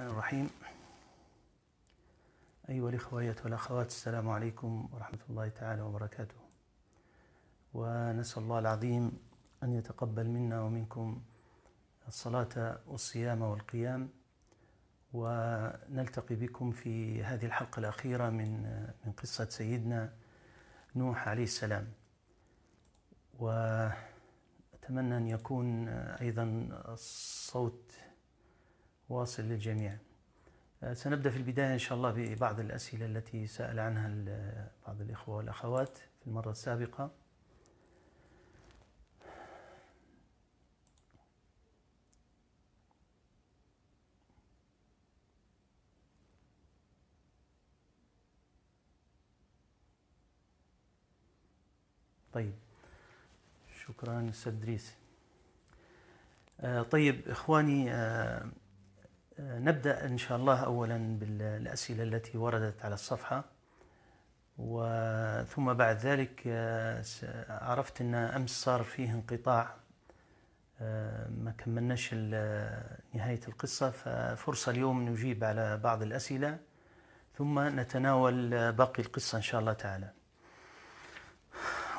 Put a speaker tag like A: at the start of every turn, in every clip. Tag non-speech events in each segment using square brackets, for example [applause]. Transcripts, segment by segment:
A: الرحمن الرحيم أيها الإخوة والأخوات السلام عليكم ورحمة الله تعالى وبركاته ونسأل الله العظيم أن يتقبل منا ومنكم الصلاة والصيام والقيام ونلتقي بكم في هذه الحلقة الأخيرة من من قصة سيدنا نوح عليه السلام وأتمنى أن يكون أيضا الصوت واصل للجميع آه، سنبدأ في البداية إن شاء الله ببعض الأسئلة التي سأل عنها بعض الإخوة والأخوات في المرة السابقة طيب شكرا أستاذ إدريس آه، طيب إخواني آه، نبدأ إن شاء الله أولا بالأسئلة التي وردت على الصفحة وثم بعد ذلك آه، عرفت أن أمس صار فيه انقطاع آه، ما كملناش نهاية القصة ففرصة اليوم نجيب على بعض الأسئلة ثم نتناول باقي القصة إن شاء الله تعالى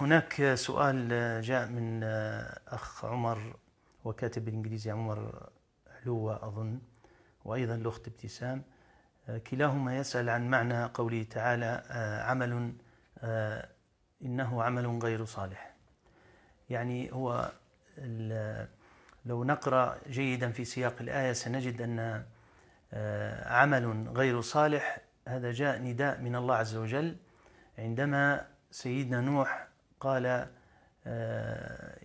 A: هناك سؤال جاء من آه، أخ عمر وكاتب الإنجليزي عمر علوة أظن وأيضا الأخت ابتسام آه، كلاهما يسأل عن معنى قوله تعالى آه، عمل آه، إنه عمل غير صالح يعني هو لو نقرأ جيدا في سياق الآية سنجد أن عمل غير صالح هذا جاء نداء من الله عز وجل عندما سيدنا نوح قال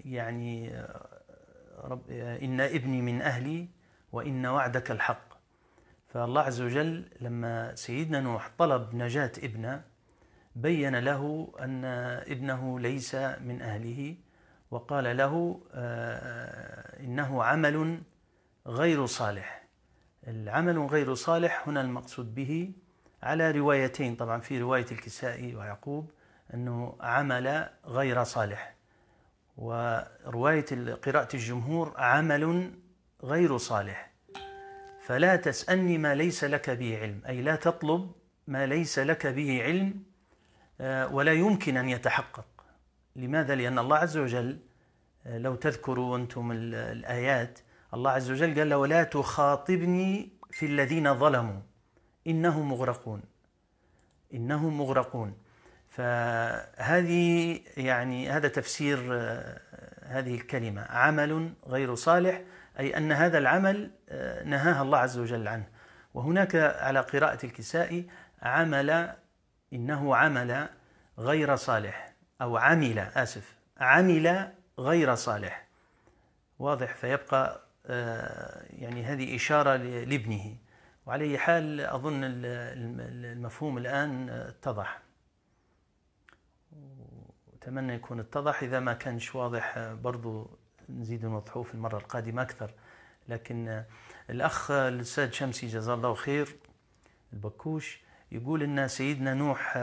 A: يعني رب إن ابني من أهلي وإن وعدك الحق فالله عز وجل لما سيدنا نوح طلب نجاة ابنه بين له أن ابنه ليس من أهله وقال له آه، إنه عمل غير صالح العمل غير صالح هنا المقصود به على روايتين طبعا في رواية الكسائي ويعقوب أنه عمل غير صالح ورواية قراءة الجمهور عمل غير صالح فلا تسألني ما ليس لك به علم أي لا تطلب ما ليس لك به علم آه، ولا يمكن أن يتحقق لماذا؟ لأن الله عز وجل آه، لو تذكروا أنتم الآيات الله عز وجل قال ولا تخاطبني في الذين ظلموا إنهم مغرقون إنهم مغرقون فهذه يعني هذا تفسير آه، هذه الكلمة عمل غير صالح أي أن هذا العمل آه، نهاها الله عز وجل عنه وهناك على قراءة الكسائي عمل إنه عمل غير صالح أو عمل آسف عمل غير صالح واضح فيبقى آه، يعني هذه إشارة لابنه وعلى أي حال أظن المفهوم الآن آه، اتضح أتمنى يكون اتضح إذا ما كانش واضح برضو نزيد نوضحوه في المرة القادمة أكثر لكن الأخ الأستاذ شمسي جزاه الله خير البكوش يقول أن سيدنا نوح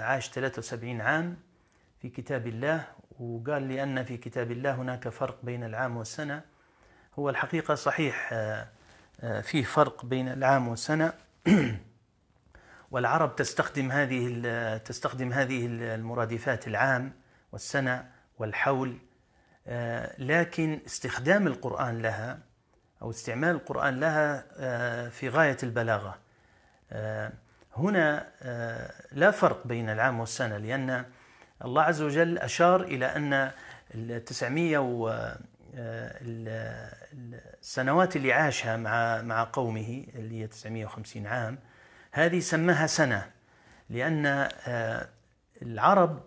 A: عاش 73 عام في كتاب الله وقال لي ان في كتاب الله هناك فرق بين العام والسنة هو الحقيقة صحيح في فرق بين العام والسنة [clears throat] والعرب تستخدم هذه تستخدم هذه المرادفات العام والسنة والحول آه، لكن استخدام القرآن لها أو استعمال القرآن لها آه، في غاية البلاغة آه، هنا لا فرق بين العام والسنة لأن الله عز وجل أشار إلى أن التسعمية و السنوات اللي عاشها مع مع قومه اللي هي 950 عام هذه سماها سنه لان العرب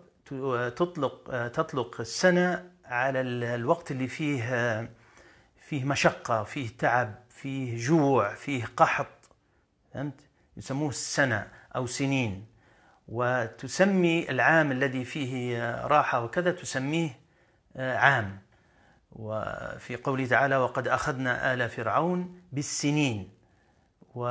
A: تطلق تطلق السنه على الوقت اللي فيه فيه مشقة فيه تعب فيه جوع فيه قحط فهمت يسموه السنة أو سنين وتسمي العام الذي فيه راحة وكذا تسميه آه، عام وفي قوله تعالى وقد أخذنا آل فرعون بالسنين و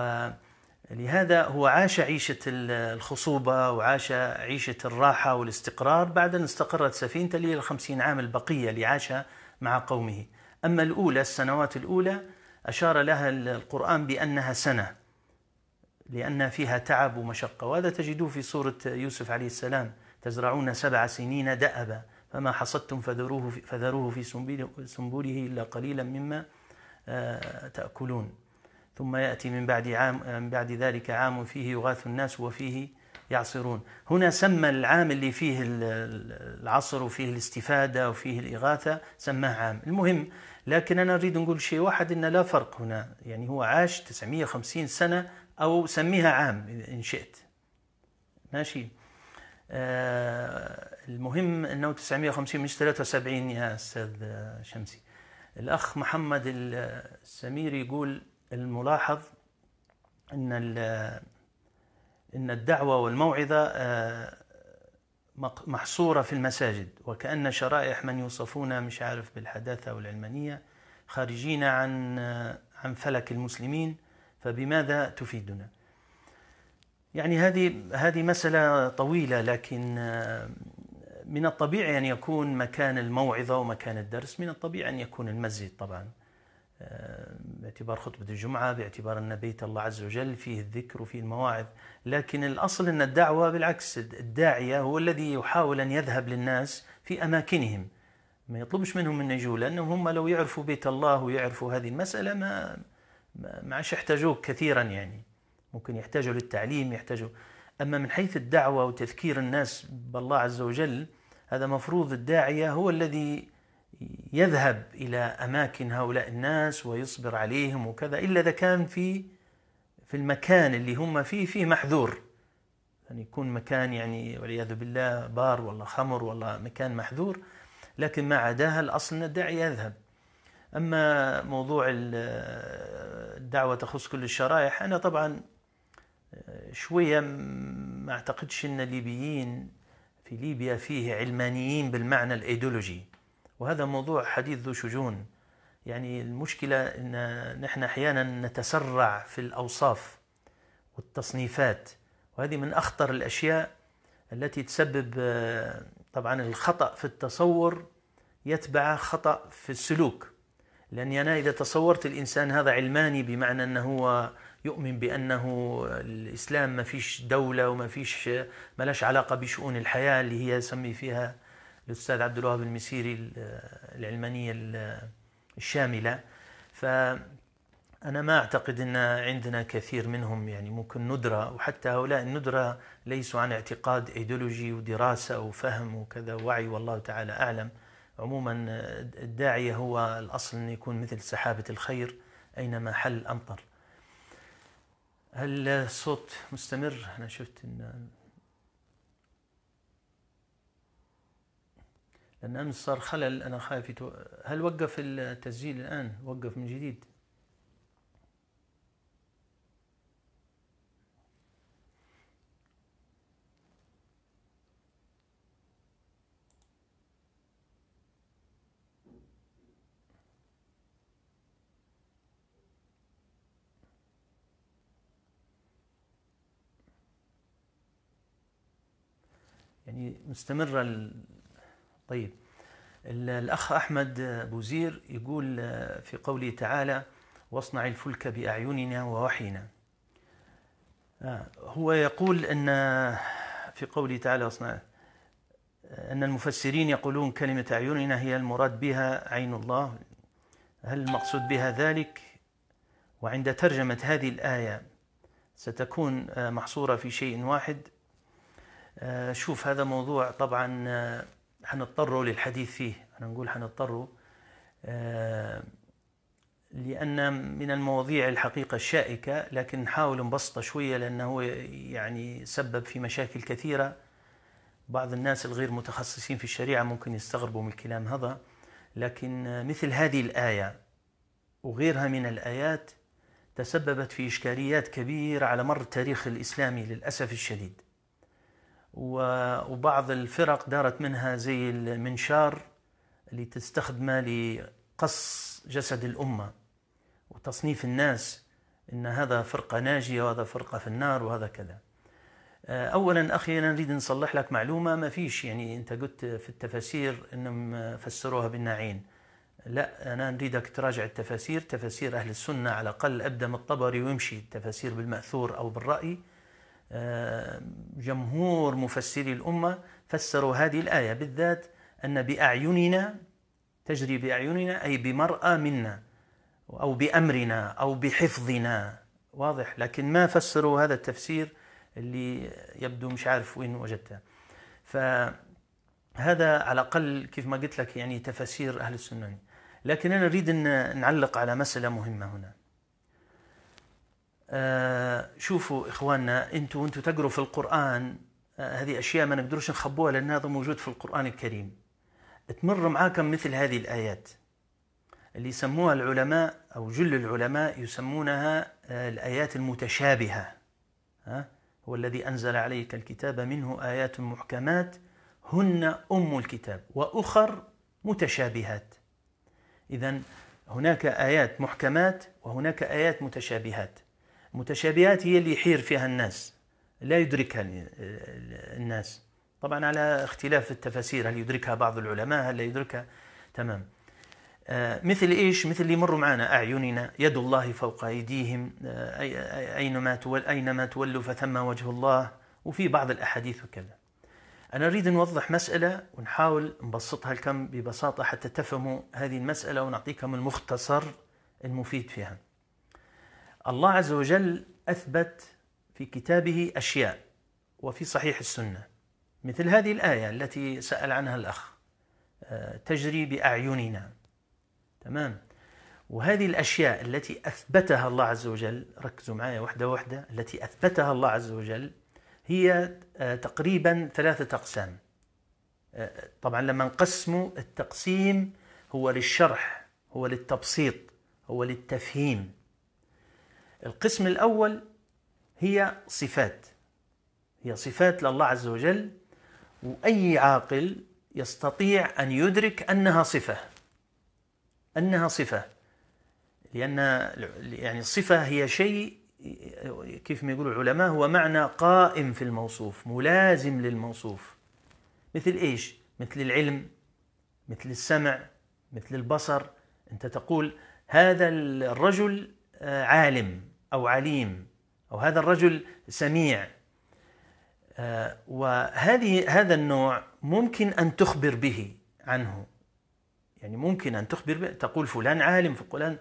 A: يعني هذا هو عاش عيشة الخصوبة وعاش عيشة الراحة والاستقرار بعد أن استقرت سفينته لي الخمسين عام البقية اللي عاشها مع قومه أما الأولى السنوات الأولى أشار لها القرآن بأنها سنة لأن فيها تعب ومشقة وهذا تجدوه في سورة يوسف عليه السلام تزرعون سبع سنين دأبا فما حصدتم فذروه في, فذروه في سنبله إلا قليلا مما آه، تأكلون ثم يأتي من بعد, عام من بعد ذلك عام فيه يغاث الناس وفيه يعصرون هنا سمى العام اللي فيه العصر وفيه الاستفادة وفيه الإغاثة سماه عام المهم لكن أنا أريد نقول شيء واحد أن لا فرق هنا يعني هو عاش 950 سنة أو سميها عام إن شئت ماشي آه، المهم أنه 950 مش 73 يا أستاذ شمسي الأخ محمد السميري يقول الملاحظ ان ان الدعوه والموعظه آه، محصوره في المساجد وكان شرائح من يوصفون مش عارف بالحداثه والعلمانيه خارجين عن آه، عن فلك المسلمين فبماذا تفيدنا؟ يعني هذه هذه مسألة طويلة لكن آه، من الطبيعي أن يكون مكان الموعظة ومكان الدرس من الطبيعي أن يكون المسجد طبعا آه، باعتبار خطبة الجمعة باعتبار أن بيت الله عز وجل فيه الذكر وفيه المواعظ لكن الأصل أن الدعوة بالعكس الداعية هو الذي يحاول أن يذهب للناس في أماكنهم ما يطلبش منهم أن يجوا لأنهم هم لو يعرفوا بيت الله ويعرفوا هذه المسألة ما ما عادش يحتاجوك كثيرا يعني ممكن يحتاجوا للتعليم يحتاجوا أما من حيث الدعوة وتذكير الناس بالله عز وجل هذا مفروض الداعية هو الذي يذهب إلى أماكن هؤلاء الناس ويصبر عليهم وكذا إلا إذا كان في في المكان اللي هم فيه فيه محذور يعني يكون مكان يعني والعياذ بالله بار ولا خمر ولا مكان محذور لكن ما عداها الأصل أن الداعي يذهب أما موضوع الدعوة تخص كل الشرائح أنا طبعا شوية ما أعتقدش أن الليبيين في ليبيا فيه علمانيين بالمعنى الإيدولوجي وهذا موضوع حديث ذو شجون يعني المشكلة أن نحن أحيانا نتسرع في الأوصاف والتصنيفات وهذه من أخطر الأشياء التي تسبب طبعا الخطأ في التصور يتبع خطأ في السلوك لأني أنا إذا تصورت الإنسان هذا علماني بمعنى أنه هو يؤمن بأنه الإسلام ما فيش دولة وما فيش ما علاقة بشؤون الحياة اللي هي سمي فيها الاستاذ عبد الوهاب المسيري العلمانيه الشامله ف أنا ما أعتقد أن عندنا كثير منهم يعني ممكن ندرة وحتى هؤلاء الندرة ليسوا عن اعتقاد أيديولوجي ودراسة وفهم وكذا ووعي والله تعالى أعلم عموما الداعية هو الأصل أن يكون مثل سحابة الخير أينما حل أمطر هل الصوت مستمر؟ أنا شفت أن لأن أمس صار خلل أنا خايف هل وقف التسجيل الآن وقف من جديد يعني مستمرة طيب الأخ أحمد بوزير يقول آه، في قوله تعالى واصنع الفلك بأعيننا ووحينا آه، هو يقول أن آه، في قوله تعالى واصنع أن المفسرين يقولون كلمة أعيننا هي المراد بها عين الله هل المقصود بها ذلك؟ وعند ترجمة هذه الآية ستكون محصورة في شيء واحد شوف هذا موضوع طبعا حنضطروا للحديث فيه أنا نقول حنضطروا آه، لأن من المواضيع الحقيقة الشائكة لكن نحاول نبسطه شوية لأنه يعني سبب في مشاكل كثيرة بعض الناس الغير متخصصين في الشريعة ممكن يستغربوا من الكلام هذا لكن مثل هذه الآية وغيرها من الآيات تسببت في إشكاليات كبيرة على مر التاريخ الإسلامي للأسف الشديد وبعض الفرق دارت منها زي المنشار اللي تستخدمه لقص جسد الأمة وتصنيف الناس إن هذا فرقة ناجية وهذا فرقة في النار وهذا كذا آه، أولا أخي أنا نريد نصلح لك معلومة ما فيش يعني أنت قلت في التفاسير إنهم فسروها بالنعين لا أنا نريدك تراجع التفاسير تفاسير أهل السنة على الأقل أبدأ من الطبري ويمشي التفاسير بالمأثور أو بالرأي آه، جمهور مفسري الأمة فسروا هذه الآية بالذات أن بأعيننا تجري بأعيننا أي بمرأة منا أو بأمرنا أو بحفظنا واضح لكن ما فسروا هذا التفسير اللي يبدو مش عارف وين وجدته فهذا على الأقل كيف ما قلت لك يعني تفاسير أهل السنة لكن أنا أريد أن نعلق على مسألة مهمة هنا آه، شوفوا اخواننا انتوا وانتوا تقروا في القران آه هذه اشياء ما نقدرش نخبوها لان هذا موجود في القران الكريم تمر معاكم مثل هذه الايات اللي يسموها العلماء او جل العلماء يسمونها آه الايات المتشابهه ها هو الذي انزل عليك الكتاب منه ايات محكمات هن ام الكتاب واخر متشابهات اذا هناك ايات محكمات وهناك ايات متشابهات متشابهات هي اللي يحير فيها الناس لا يدركها الناس طبعا على اختلاف التفاسير هل يدركها بعض العلماء هل لا يدركها تمام آه، مثل ايش مثل اللي يمروا معنا اعيننا يد الله فوق ايديهم آه، اينما تول اينما تولوا فثم وجه الله وفي بعض الاحاديث وكذا انا اريد نوضح مساله ونحاول نبسطها لكم ببساطه حتى تفهموا هذه المساله ونعطيكم المختصر المفيد فيها الله عز وجل أثبت في كتابه أشياء وفي صحيح السنة مثل هذه الآية التي سأل عنها الأخ آه، تجري بأعيننا تمام وهذه الأشياء التي أثبتها الله عز وجل ركزوا معايا واحدة واحدة التي أثبتها الله عز وجل هي آه، تقريبا ثلاثة أقسام آه، طبعا لما نقسموا التقسيم هو للشرح هو للتبسيط هو للتفهيم القسم الأول هي صفات هي صفات لله عز وجل وأي عاقل يستطيع أن يدرك أنها صفة أنها صفة لأن يعني الصفة هي شيء كيف ما يقول العلماء هو معنى قائم في الموصوف ملازم للموصوف مثل إيش؟ مثل العلم مثل السمع مثل البصر أنت تقول هذا الرجل آه، عالم او عليم او هذا الرجل سميع آه، وهذه هذا النوع ممكن ان تخبر به عنه يعني ممكن ان تخبر به تقول فلان عالم فلان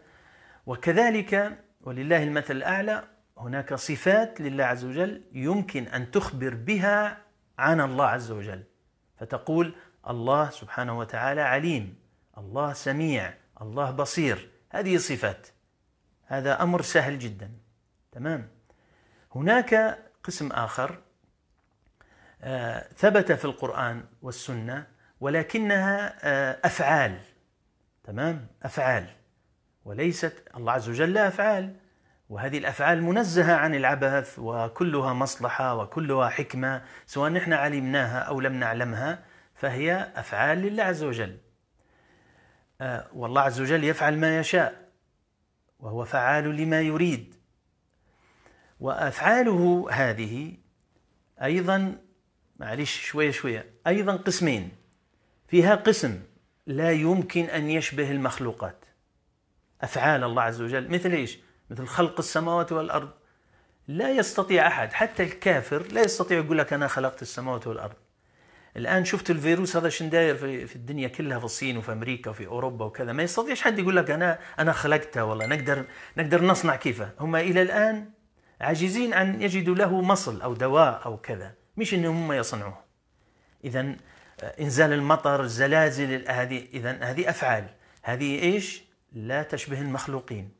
A: وكذلك ولله المثل الاعلى هناك صفات لله عز وجل يمكن ان تخبر بها عن الله عز وجل فتقول الله سبحانه وتعالى عليم الله سميع الله بصير هذه صفات هذا امر سهل جدا تمام هناك قسم آخر آه، ثبت في القرآن والسنة ولكنها آه، أفعال تمام أفعال وليست الله عز وجل لا أفعال وهذه الافعال منزهه عن العبث وكلها مصلحه وكلها حكمه سواء نحن علمناها او لم نعلمها فهي افعال لله عز وجل. آه، والله عز وجل يفعل ما يشاء وهو فعال لما يريد وأفعاله هذه أيضا معلش شوية شوية أيضا قسمين فيها قسم لا يمكن أن يشبه المخلوقات أفعال الله عز وجل مثل إيش؟ مثل خلق السماوات والأرض لا يستطيع أحد حتى الكافر لا يستطيع يقول لك أنا خلقت السماوات والأرض الآن شفت الفيروس هذا شن داير في الدنيا كلها في الصين وفي أمريكا وفي أوروبا وكذا ما يستطيعش حد يقول لك أنا أنا خلقته والله نقدر نقدر نصنع كيفه هم إلى الآن عاجزين عن يجدوا له مصل أو دواء أو كذا مش أنهم هم يصنعوه إذا آه، إنزال المطر الزلازل هذه إذا هذه أفعال هذه إيش لا تشبه المخلوقين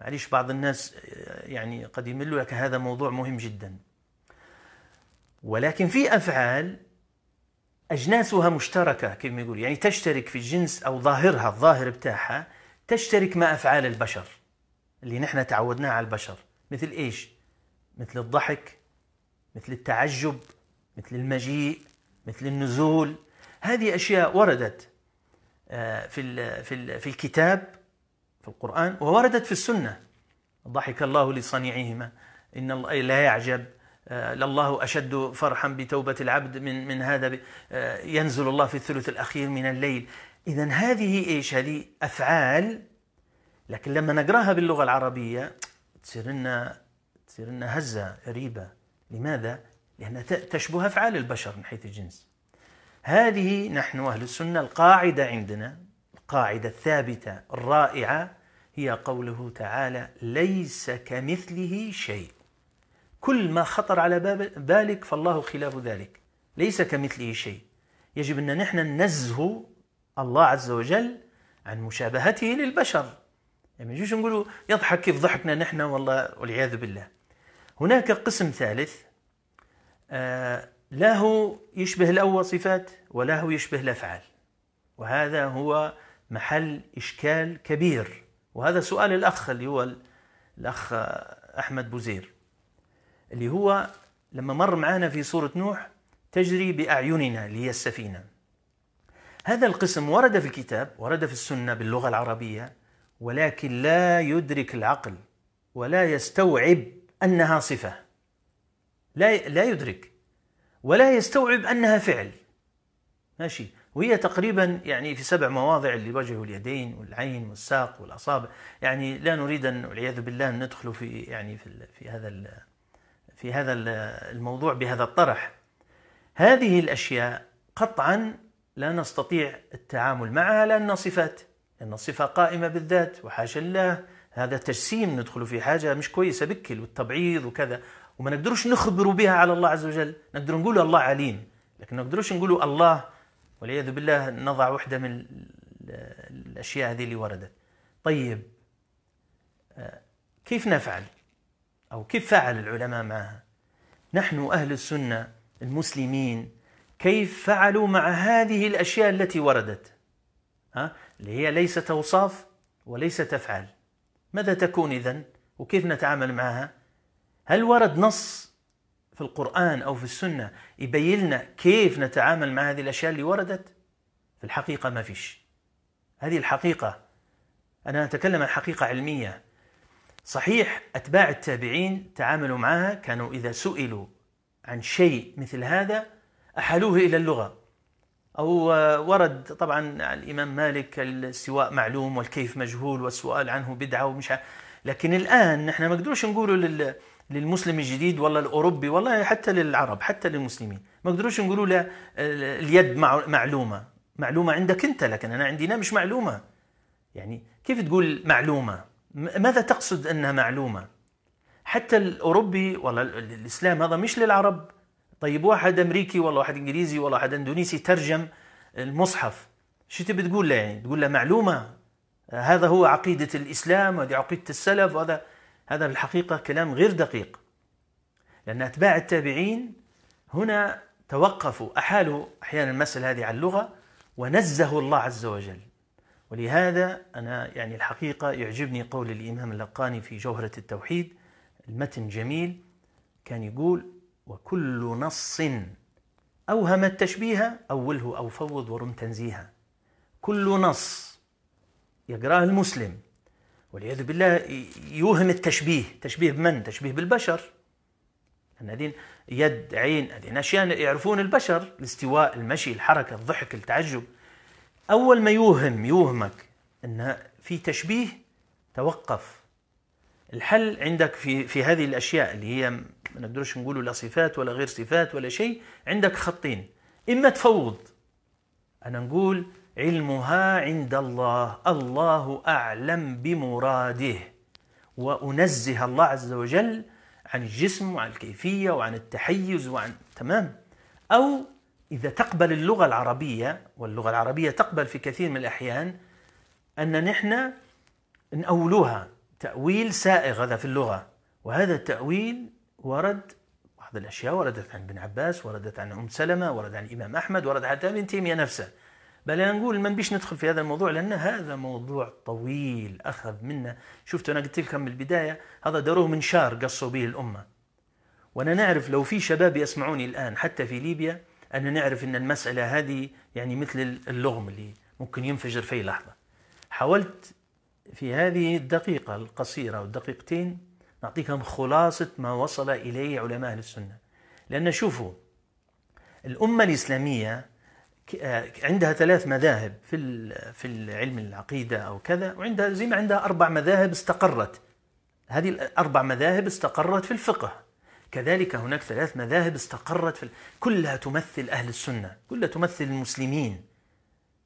A: معليش بعض الناس آه، يعني قد يملوا لك هذا موضوع مهم جدا ولكن في أفعال أجناسها مشتركة كما يقول يعني تشترك في الجنس أو ظاهرها الظاهر بتاعها تشترك مع أفعال البشر اللي نحن تعودناه على البشر مثل ايش؟ مثل الضحك مثل التعجب مثل المجيء مثل النزول هذه اشياء وردت آه، في في في الكتاب في القران ووردت في السنه ضحك الله لصنيعهما ان الله لا يعجب آه، لله اشد فرحا بتوبه العبد من من هذا آه، ينزل الله في الثلث الاخير من الليل اذا هذه ايش هذه افعال لكن لما نقراها باللغه العربيه تصير لنا تصير لنا هزه غريبه لماذا؟ لانها تشبه افعال البشر من حيث الجنس هذه نحن اهل السنه القاعده عندنا القاعده الثابته الرائعه هي قوله تعالى ليس كمثله شيء كل ما خطر على بالك فالله خلاف ذلك ليس كمثله شيء يجب ان نحن ننزه الله عز وجل عن مشابهته للبشر ما يعني يجوش نقولوا يضحك كيف ضحكنا نحن والله والعياذ بالله هناك قسم ثالث آه، لا هو يشبه الأول صفات ولا هو يشبه الأفعال وهذا هو محل إشكال كبير وهذا سؤال الأخ اللي هو الأخ آه، أحمد بوزير اللي هو لما مر معنا في سورة نوح تجري بأعيننا اللي هي السفينة هذا القسم ورد في الكتاب ورد في السنة باللغة العربية ولكن لا يدرك العقل ولا يستوعب انها صفه لا لا يدرك ولا يستوعب انها فعل ماشي وهي تقريبا يعني في سبع مواضع اللي وجه واليدين والعين والساق والاصابع يعني لا نريد ان والعياذ بالله ان ندخل في يعني في في هذا في هذا الموضوع بهذا الطرح هذه الاشياء قطعا لا نستطيع التعامل معها لانها صفات أن الصفة قائمة بالذات وحاشا الله هذا تجسيم ندخل في حاجة مش كويسة بكل والتبعيض وكذا وما نقدروش نخبر بها على الله عز وجل نقدر نقول الله عليم لكن ما نقدروش نقولوا الله والعياذ بالله نضع واحدة من الأشياء هذه اللي وردت طيب آه، كيف نفعل أو كيف فعل العلماء معها نحن أهل السنة المسلمين كيف فعلوا مع هذه الأشياء التي وردت ها؟ اللي هي ليست أوصاف وليست أفعال ماذا تكون إذن؟ وكيف نتعامل معها؟ هل ورد نص في القرآن أو في السنة يبين لنا كيف نتعامل مع هذه الأشياء اللي وردت؟ في الحقيقة ما فيش هذه الحقيقة أنا أتكلم عن حقيقة علمية صحيح أتباع التابعين تعاملوا معها كانوا إذا سئلوا عن شيء مثل هذا أحلوه إلى اللغة أو ورد طبعا الإمام مالك السواء معلوم والكيف مجهول والسؤال عنه بدعة ومش لكن الآن نحن ما نقدروش نقولوا لل... للمسلم الجديد والله الأوروبي والله حتى للعرب حتى للمسلمين ما نقدروش نقولوا له اليد مع... معلومة معلومة عندك أنت لكن أنا عندنا مش معلومة يعني كيف تقول معلومة ماذا تقصد أنها معلومة حتى الأوروبي والله الإسلام هذا مش للعرب طيب واحد امريكي ولا واحد انجليزي ولا واحد اندونيسي ترجم المصحف شو تبي تقول له يعني تقول له معلومه هذا هو عقيده الاسلام وهذه عقيده السلف وهذا هذا بالحقيقه كلام غير دقيق لان اتباع التابعين هنا توقفوا احالوا احيانا المساله هذه على اللغه ونزهوا الله عز وجل ولهذا انا يعني الحقيقه يعجبني قول الامام اللقاني في جوهره التوحيد المتن جميل كان يقول وكل نص أوهم التشبيه أوله أو فوض ورم تنزيها كل نص يقراه المسلم والعياذ بالله يوهم التشبيه تشبيه بمن؟ تشبيه بالبشر أن هذين يد عين هذين أشياء يعرفون البشر الاستواء المشي الحركة الضحك التعجب أول ما يوهم يوهمك أن في تشبيه توقف الحل عندك في في هذه الاشياء اللي هي ما نقدرش نقولوا لا صفات ولا غير صفات ولا شيء عندك خطين اما تفوض انا نقول علمها عند الله الله اعلم بمراده وانزه الله عز وجل عن الجسم وعن الكيفيه وعن التحيز وعن تمام او اذا تقبل اللغه العربيه واللغه العربيه تقبل في كثير من الاحيان ان نحن نأولوها تأويل سائغ هذا في اللغة وهذا التأويل ورد بعض الأشياء وردت عن ابن عباس وردت عن أم سلمة ورد عن الإمام أحمد ورد حتى ابن تيمية نفسه بل أنا نقول ما نبيش ندخل في هذا الموضوع لأن هذا موضوع طويل أخذ منا شفت أنا قلت لكم من البداية هذا داروه منشار قصوا به الأمة وأنا نعرف لو في شباب يسمعوني الآن حتى في ليبيا أنا نعرف أن المسألة هذه يعني مثل اللغم اللي ممكن ينفجر في لحظة حاولت في هذه الدقيقة القصيرة والدقيقتين نعطيكم خلاصة ما وصل إليه علماء أهل السنة لأن شوفوا الأمة الإسلامية آه، عندها ثلاث مذاهب في في علم العقيدة أو كذا وعندها زي ما عندها أربع مذاهب استقرت هذه الأربع مذاهب استقرت في الفقه كذلك هناك ثلاث مذاهب استقرت في كلها تمثل أهل السنة كلها تمثل المسلمين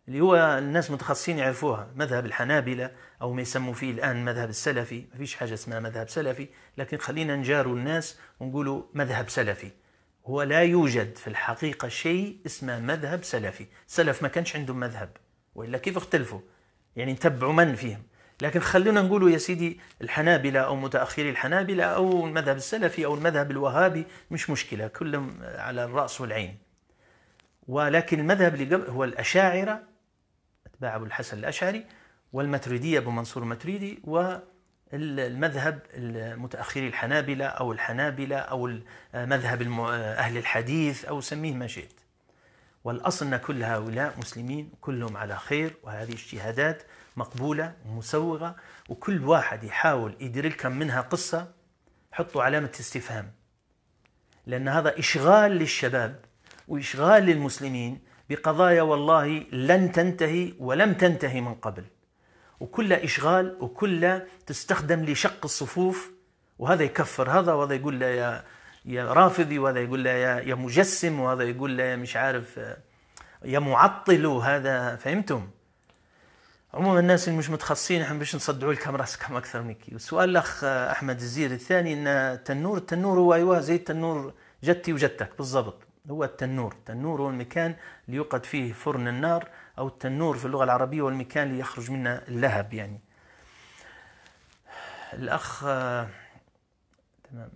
A: اللي هو الناس متخصصين يعرفوها مذهب الحنابلة أو ما يسموا فيه الآن مذهب السلفي ما فيش حاجة اسمها مذهب سلفي لكن خلينا نجاروا الناس ونقولوا مذهب سلفي هو لا يوجد في الحقيقة شيء اسمه مذهب سلفي سلف ما كانش عندهم مذهب وإلا كيف اختلفوا يعني نتبعوا من فيهم لكن خلونا نقولوا يا سيدي الحنابلة أو متأخري الحنابلة أو المذهب السلفي أو المذهب الوهابي مش مشكلة كلهم على الرأس والعين ولكن المذهب اللي قبل هو الأشاعرة أبو الحسن الأشعري والمتريدية أبو منصور المتريدي والمذهب المتأخري الحنابلة أو الحنابلة أو مذهب أهل الحديث أو سميه ما شئت والأصل أن كل هؤلاء مسلمين كلهم على خير وهذه اجتهادات مقبولة ومسوغة وكل واحد يحاول يدير لكم منها قصة حطوا علامة استفهام لأن هذا إشغال للشباب وإشغال للمسلمين بقضايا والله لن تنتهي ولم تنتهي من قبل وكل إشغال وكل تستخدم لشق الصفوف وهذا يكفر هذا وهذا يقول له يا يا رافضي وهذا يقول له يا, يا مجسم وهذا يقول له يا مش عارف يا معطل هذا فهمتم عموما الناس اللي مش متخصصين احنا باش نصدعوا لكم راسكم اكثر منك والسؤال الاخ احمد الزير الثاني ان التنور التنور هو ايوه زي التنور جتي وجتك بالضبط هو التنور التنور هو المكان اللي يوقد فيه فرن النار أو التنور في اللغة العربية هو المكان اللي يخرج منه اللهب يعني الأخ تمام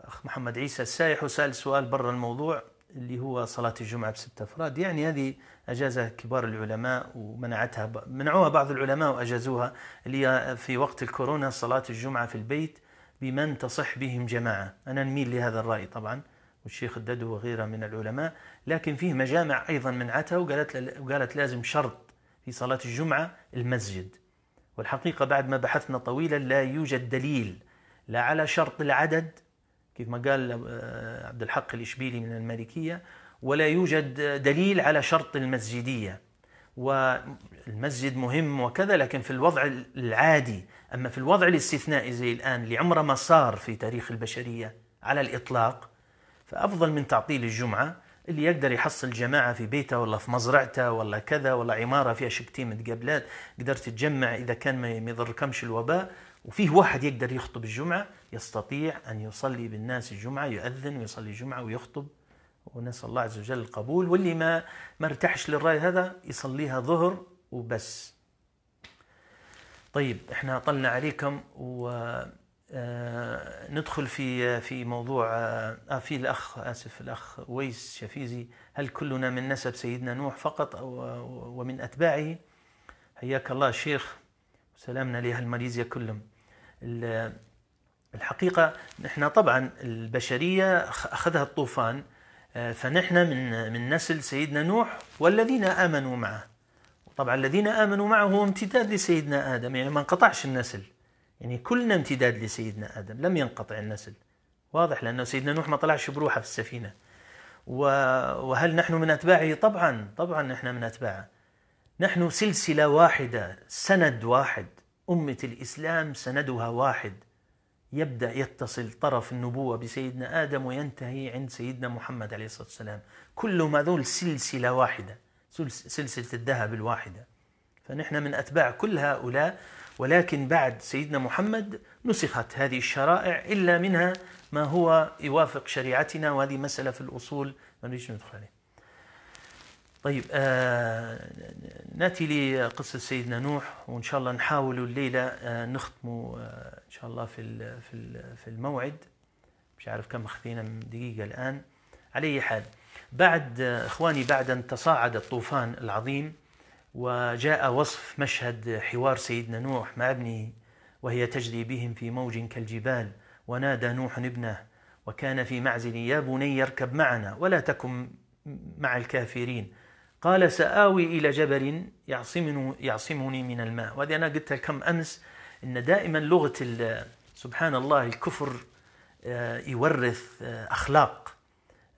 A: أخ محمد عيسى السايح وسأل سؤال برا الموضوع اللي هو صلاة الجمعة بستة أفراد يعني هذه أجازة كبار العلماء ومنعتها منعوها بعض العلماء وأجازوها اللي في وقت الكورونا صلاة الجمعة في البيت بمن تصح بهم جماعة أنا نميل لهذا الرأي طبعا والشيخ الددو وغيره من العلماء لكن فيه مجامع أيضا من عتا وقالت, وقالت لازم شرط في صلاة الجمعة المسجد والحقيقة بعد ما بحثنا طويلا لا يوجد دليل لا على شرط العدد كيف ما قال آه، عبد الحق الإشبيلي من المالكية ولا يوجد دليل على شرط المسجدية والمسجد مهم وكذا لكن في الوضع العادي أما في الوضع الاستثنائي زي الآن اللي ما صار في تاريخ البشرية على الإطلاق فأفضل من تعطيل الجمعة اللي يقدر يحصل جماعة في بيته ولا في مزرعته ولا كذا ولا عمارة فيها شكتين متقابلات قدرت تجمع إذا كان ما يضركمش الوباء وفيه واحد يقدر يخطب الجمعة يستطيع أن يصلي بالناس الجمعة يؤذن ويصلي الجمعة ويخطب ونسأل الله عز وجل القبول واللي ما ما ارتاحش للرأي هذا يصليها ظهر وبس طيب احنا طلنا عليكم و آه، ندخل في في موضوع آه،, آه في الاخ اسف الاخ ويس شفيزي هل كلنا من نسب سيدنا نوح فقط أو ومن اتباعه حياك الله شيخ وسلامنا لاهل ماليزيا كلهم الحقيقه نحن طبعا البشريه اخذها الطوفان آه، فنحن من من نسل سيدنا نوح والذين امنوا معه طبعا الذين امنوا معه هو امتداد لسيدنا ادم يعني ما انقطعش النسل يعني كلنا امتداد لسيدنا آدم لم ينقطع النسل واضح لأنه سيدنا نوح ما طلعش بروحه في السفينة وهل نحن من أتباعه طبعا طبعا نحن من أتباعه نحن سلسلة واحدة سند واحد أمة الإسلام سندها واحد يبدأ يتصل طرف النبوة بسيدنا آدم وينتهي عند سيدنا محمد عليه الصلاة والسلام كلهم هذول سلسلة واحدة سلسلة الذهب الواحدة فنحن من أتباع كل هؤلاء ولكن بعد سيدنا محمد نسخت هذه الشرائع إلا منها ما هو يوافق شريعتنا وهذه مسألة في الأصول ما نريدش ندخل عليها طيب آه ناتي لقصة سيدنا نوح وإن شاء الله نحاول الليلة آه نختم آه إن شاء الله في في في الموعد مش عارف كم خذينا من دقيقة الآن على أي حال بعد آه، إخواني بعد أن تصاعد الطوفان العظيم وجاء وصف مشهد حوار سيدنا نوح مع ابنه وهي تجري بهم في موج كالجبال ونادى نوح ابنه وكان في معزل يا بني اركب معنا ولا تكن مع الكافرين قال سآوي إلى جبل يعصمني, يعصمني من الماء وهذه أنا قلت كم أمس أن دائما لغة سبحان الله الكفر آه، يورث آه، أخلاق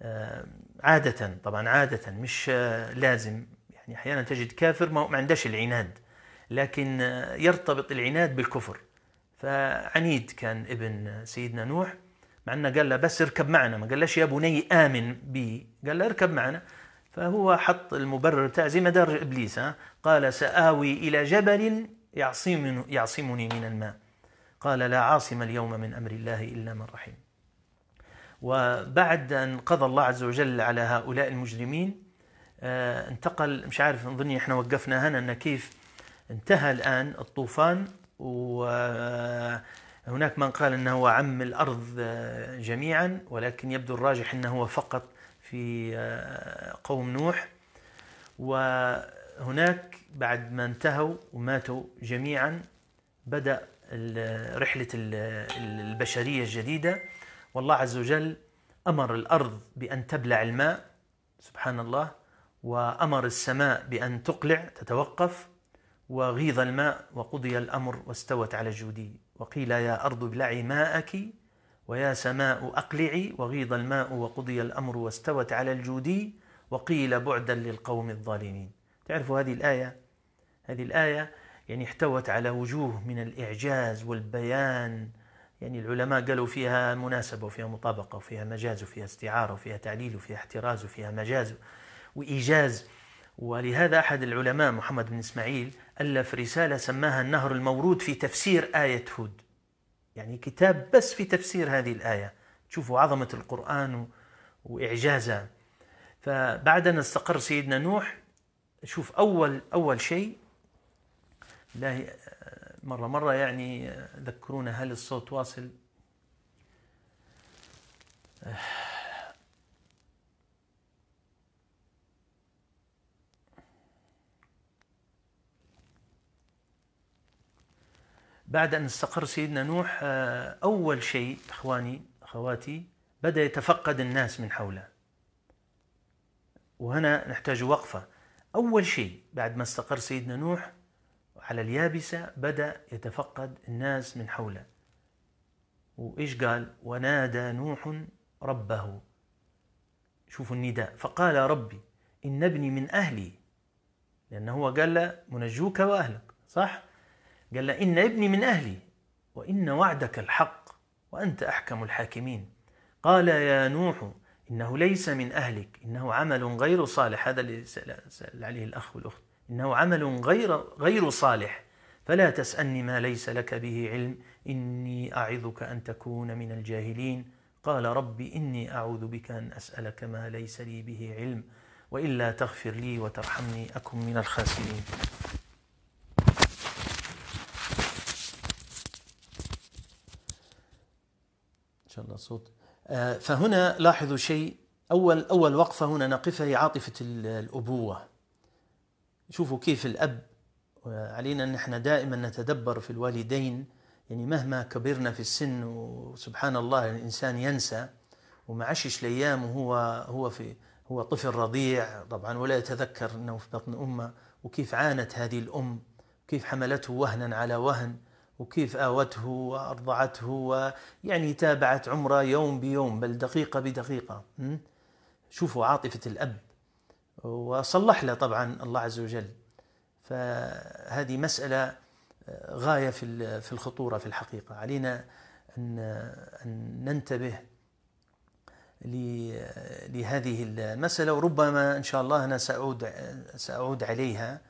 A: آه، عادة طبعا عادة مش لازم يعني أحيانا تجد كافر ما عندهش العناد لكن يرتبط العناد بالكفر فعنيد كان ابن سيدنا نوح مع أنه قال له بس اركب معنا ما قال يا بني آمن بي قال له اركب معنا فهو حط المبرر بتاع زي ما دار إبليس ها؟ قال سآوي إلى جبل يعصمني, يعصمني من الماء قال لا عاصم اليوم من أمر الله إلا من رحم وبعد أن قضى الله عز وجل على هؤلاء المجرمين آه، انتقل مش عارف نظني احنا وقفنا هنا ان كيف انتهى الان الطوفان وهناك آه، من قال انه هو عم الارض آه، جميعا ولكن يبدو الراجح انه هو فقط في قوم نوح وهناك بعد ما انتهوا وماتوا جميعا بدأ رحلة البشرية الجديدة والله عز وجل أمر الأرض بأن تبلع الماء سبحان الله وأمر السماء بأن تقلع تتوقف وغيض الماء وقضي الأمر واستوت على الجودي وقيل يا أرض ابلعي ماءك ويا سماء أقلعي وغيض الماء وقضي الأمر واستوت على الجودي وقيل بعدا للقوم الظالمين تعرفوا هذه الآية هذه الآية يعني احتوت على وجوه من الإعجاز والبيان يعني العلماء قالوا فيها مناسبة وفيها مطابقة وفيها مجاز وفيها استعارة وفيها تعليل وفيها احتراز وفيها مجاز وإيجاز ولهذا أحد العلماء محمد بن إسماعيل ألف رسالة سماها النهر المورود في تفسير آية هود يعني كتاب بس في تفسير هذه الآية تشوفوا عظمة القرآن وإعجازه فبعد أن استقر سيدنا نوح شوف أول أول شيء لا مرة مرة يعني ذكرونا هل الصوت واصل بعد أن استقر سيدنا نوح آه، أول شيء إخواني أخواتي بدأ يتفقد الناس من حوله وهنا نحتاج وقفة أول شيء بعد ما استقر سيدنا نوح على اليابسة بدأ يتفقد الناس من حوله وإيش قال ونادى نوح ربه شوفوا النداء فقال ربي إن ابني من أهلي لأنه هو قال له منجوك وأهلك صح قال له إن ابني من أهلي وإن وعدك الحق وأنت أحكم الحاكمين قال يا نوح إنه ليس من أهلك إنه عمل غير صالح هذا اللي سأل عليه الأخ والأخت إنه عمل غير, غير صالح فلا تسألني ما ليس لك به علم إني أعظك أن تكون من الجاهلين قال ربي إني أعوذ بك أن أسألك ما ليس لي به علم وإلا تغفر لي وترحمني أكن من الخاسرين شاء الله صوت آه، فهنا لاحظوا شيء أول أول وقفة هنا نقفها هي عاطفة الأبوة شوفوا كيف الأب علينا أن احنا دائما نتدبر في الوالدين يعني مهما كبرنا في السن وسبحان الله الإنسان ينسى وما عشش الأيام وهو هو في هو طفل رضيع طبعا ولا يتذكر أنه في بطن أمه وكيف عانت هذه الأم كيف حملته وهنا على وهن وكيف آوته وأرضعته ويعني تابعت عمره يوم بيوم بل دقيقة بدقيقة شوفوا عاطفة الأب وصلح له طبعا الله عز وجل فهذه مسألة آه، غاية في الخطورة في الحقيقة علينا أن ننتبه لهذه المسألة وربما إن شاء الله أنا سأعود, سأعود عليها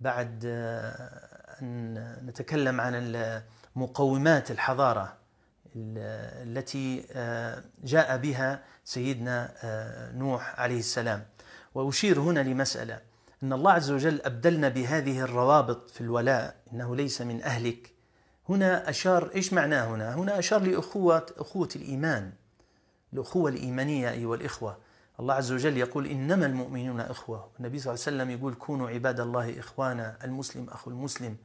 A: بعد آه، أن نتكلم عن مقومات الحضارة التي آه، جاء بها سيدنا آه، نوح عليه السلام وأشير هنا لمسألة أن الله عز وجل أبدلنا بهذه الروابط في الولاء إنه ليس من أهلك هنا أشار إيش معناه هنا؟ هنا أشار لأخوة أخوة الإيمان الأخوة الإيمانية أيها الإخوة الله عز وجل يقول إنما المؤمنون إخوة النبي صلى الله عليه وسلم يقول كونوا عباد الله إخوانا المسلم أخو المسلم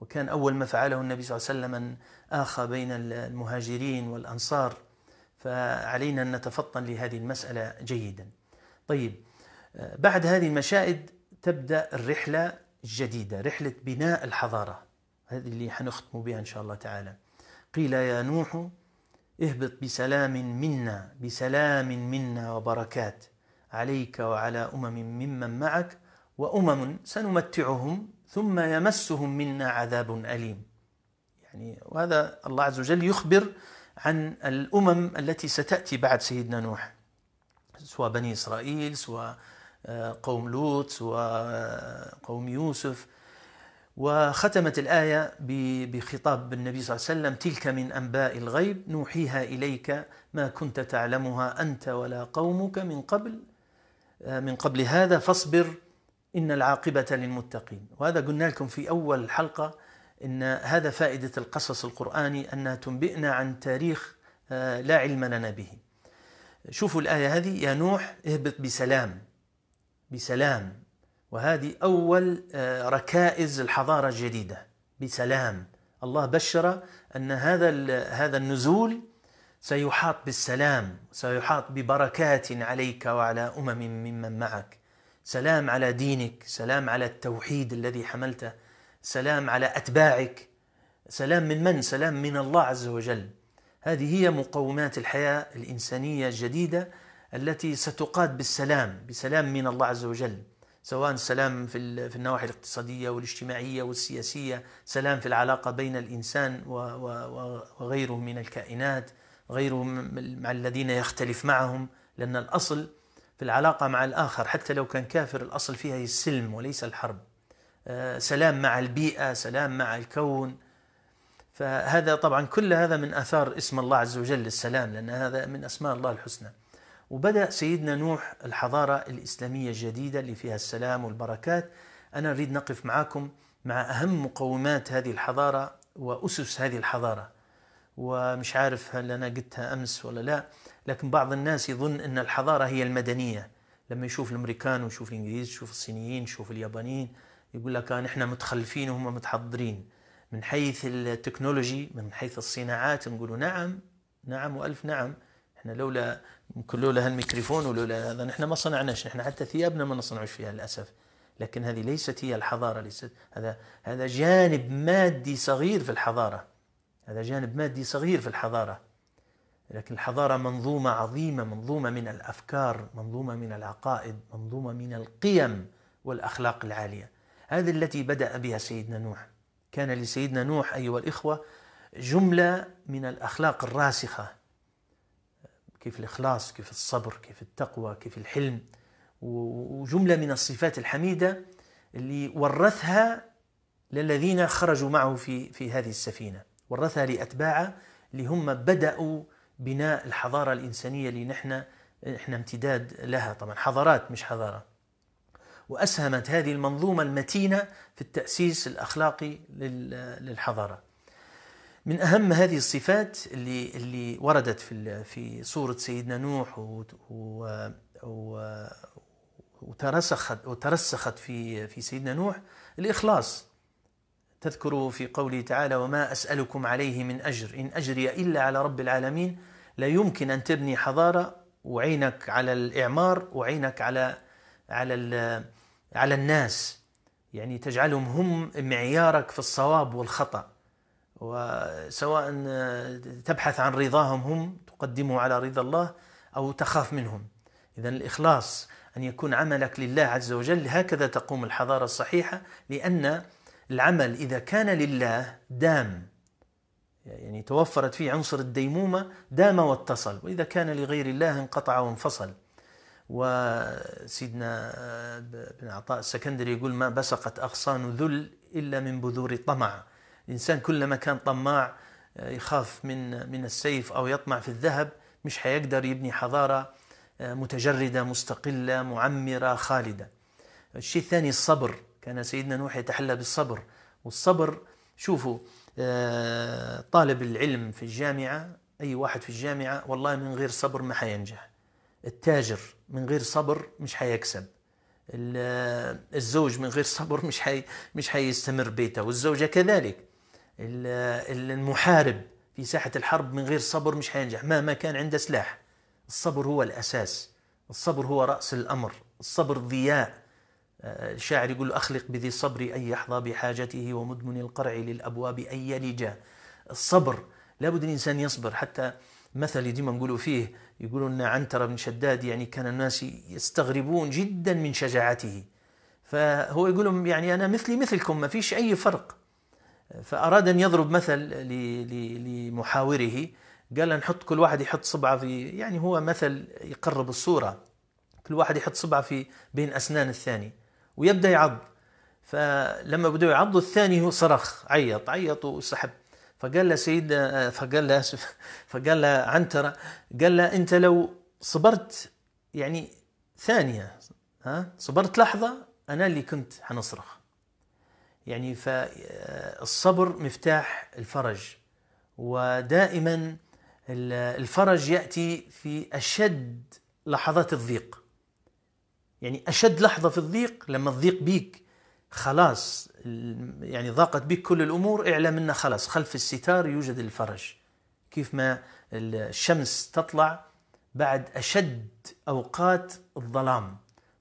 A: وكان أول ما فعله النبي صلى الله عليه وسلم أن آخى بين المهاجرين والأنصار فعلينا أن نتفطن لهذه المسألة جيدا طيب آه، بعد هذه المشاهد تبدأ الرحلة الجديدة رحلة بناء الحضارة هذه اللي حنختم بها إن شاء الله تعالى قيل يا نوح اهبط بسلام منا بسلام منا وبركات عليك وعلى أمم ممن معك وأمم سنمتعهم ثم يمسهم منا عذاب أليم يعني وهذا الله عز وجل يخبر عن الأمم التي ستأتي بعد سيدنا نوح سواء بني إسرائيل سواء آه، قوم لوط آه، قوم يوسف وختمت الآية بخطاب النبي صلى الله عليه وسلم تلك من أنباء الغيب نوحيها إليك ما كنت تعلمها أنت ولا قومك من قبل آه، من قبل هذا فاصبر إن العاقبة للمتقين وهذا قلنا لكم في أول حلقة إن هذا فائدة القصص القرآني أنها تنبئنا عن تاريخ آه، لا علم لنا به شوفوا الآية هذه يا نوح اهبط بسلام بسلام وهذه أول آه، ركائز الحضارة الجديدة بسلام الله بشر أن هذا هذا النزول سيحاط بالسلام سيحاط ببركات عليك وعلى أمم ممن معك سلام على دينك سلام على التوحيد الذي حملته سلام على أتباعك سلام من من؟ سلام من الله عز وجل هذه هي مقومات الحياة الإنسانية الجديدة التي ستقاد بالسلام بسلام من الله عز وجل سواء سلام في, في النواحي الاقتصادية والاجتماعية والسياسية سلام في العلاقة بين الإنسان وغيره من الكائنات غيره مع الذين يختلف معهم لأن الأصل في العلاقة مع الآخر حتى لو كان كافر الأصل فيها السلم وليس الحرب آه، سلام مع البيئة سلام مع الكون فهذا طبعا كل هذا من آثار اسم الله عز وجل السلام لأن هذا من أسماء الله الحسنى وبدأ سيدنا نوح الحضارة الإسلامية الجديدة اللي فيها السلام والبركات أنا أريد نقف معكم مع أهم مقومات هذه الحضارة وأسس هذه الحضارة ومش عارف هل أنا قلتها أمس ولا لا لكن بعض الناس يظن أن الحضارة هي المدنية لما يشوف الأمريكان ويشوف الإنجليز يشوف الصينيين يشوف اليابانيين يقول لك آه، نحن متخلفين وهم متحضرين من حيث التكنولوجي من حيث الصناعات نقول نعم نعم وألف نعم احنا لولا يمكن لولا هالميكروفون ولولا هذا نحن ما صنعناش نحن حتى ثيابنا ما نصنعوش فيها للاسف لكن هذه ليست هي الحضاره ليست هذا هذا جانب مادي صغير في الحضاره هذا جانب مادي صغير في الحضاره لكن الحضاره منظومه عظيمه منظومه من الافكار منظومه من العقائد منظومه من القيم والاخلاق العاليه هذه التي بدا بها سيدنا نوح كان لسيدنا نوح ايها الاخوه جمله من الاخلاق الراسخه كيف الإخلاص كيف الصبر كيف التقوى كيف الحلم وجملة من الصفات الحميدة اللي ورثها للذين خرجوا معه في, في هذه السفينة ورثها لأتباعه اللي هم بدأوا بناء الحضارة الإنسانية اللي نحن احنا امتداد لها طبعا حضارات مش حضارة وأسهمت هذه المنظومة المتينة في التأسيس الأخلاقي للحضارة من أهم هذه الصفات اللي اللي وردت في في سورة سيدنا نوح و و وترسخت وترسخت في في سيدنا نوح الإخلاص تذكروا في قوله تعالى وما أسألكم عليه من أجر إن أجري إلا على رب العالمين لا يمكن أن تبني حضارة وعينك على الإعمار وعينك على على على الناس يعني تجعلهم هم معيارك في الصواب والخطأ وسواء آه، تبحث عن رضاهم هم تقدمه على رضا الله أو تخاف منهم إذا الإخلاص أن يكون عملك لله عز وجل هكذا تقوم الحضارة الصحيحة لأن العمل إذا كان لله دام يعني توفرت فيه عنصر الديمومة دام واتصل وإذا كان لغير الله انقطع وانفصل وسيدنا آه، بن عطاء السكندري يقول ما بسقت أغصان ذل إلا من بذور طمع الإنسان كلما كان طماع آه، يخاف من من السيف أو يطمع في الذهب مش حيقدر يبني حضارة آه، متجردة مستقلة معمرة خالدة الشيء الثاني الصبر كان سيدنا نوح يتحلى بالصبر والصبر شوفوا آه، طالب العلم في الجامعة أي واحد في الجامعة والله من غير صبر ما حينجح التاجر من غير صبر مش حيكسب الزوج من غير صبر مش حي مش حيستمر بيته والزوجة كذلك المحارب في ساحة الحرب من غير صبر مش حينجح مهما كان عنده سلاح الصبر هو الأساس الصبر هو رأس الأمر الصبر ضياء الشاعر آه، يقول أخلق بذي الصبر أن يحظى بحاجته ومدمن القرع للأبواب أن يلج الصبر لابد الإنسان يصبر حتى مثل ديما نقولوا فيه يقولون أن عنتر بن شداد يعني كان الناس يستغربون جدا من شجاعته فهو يقول لهم يعني أنا مثلي مثلكم ما فيش أي فرق فأراد أن يضرب مثل لمحاوره قال نحط كل واحد يحط صبعه في يعني هو مثل يقرب الصورة كل واحد يحط صبعه في بين أسنان الثاني ويبدأ يعض فلما بدأوا يعضوا الثاني هو صرخ عيط عيط وسحب فقال له سيد فقال له اسف فقال له عنترة قال له انت لو صبرت يعني ثانية ها صبرت لحظة انا اللي كنت حنصرخ يعني فالصبر مفتاح الفرج ودائما الفرج ياتي في اشد لحظات الضيق يعني اشد لحظه في الضيق لما الضيق بيك خلاص يعني ضاقت بك كل الامور اعلم انه خلاص خلف الستار يوجد الفرج كيف ما الشمس تطلع بعد اشد اوقات الظلام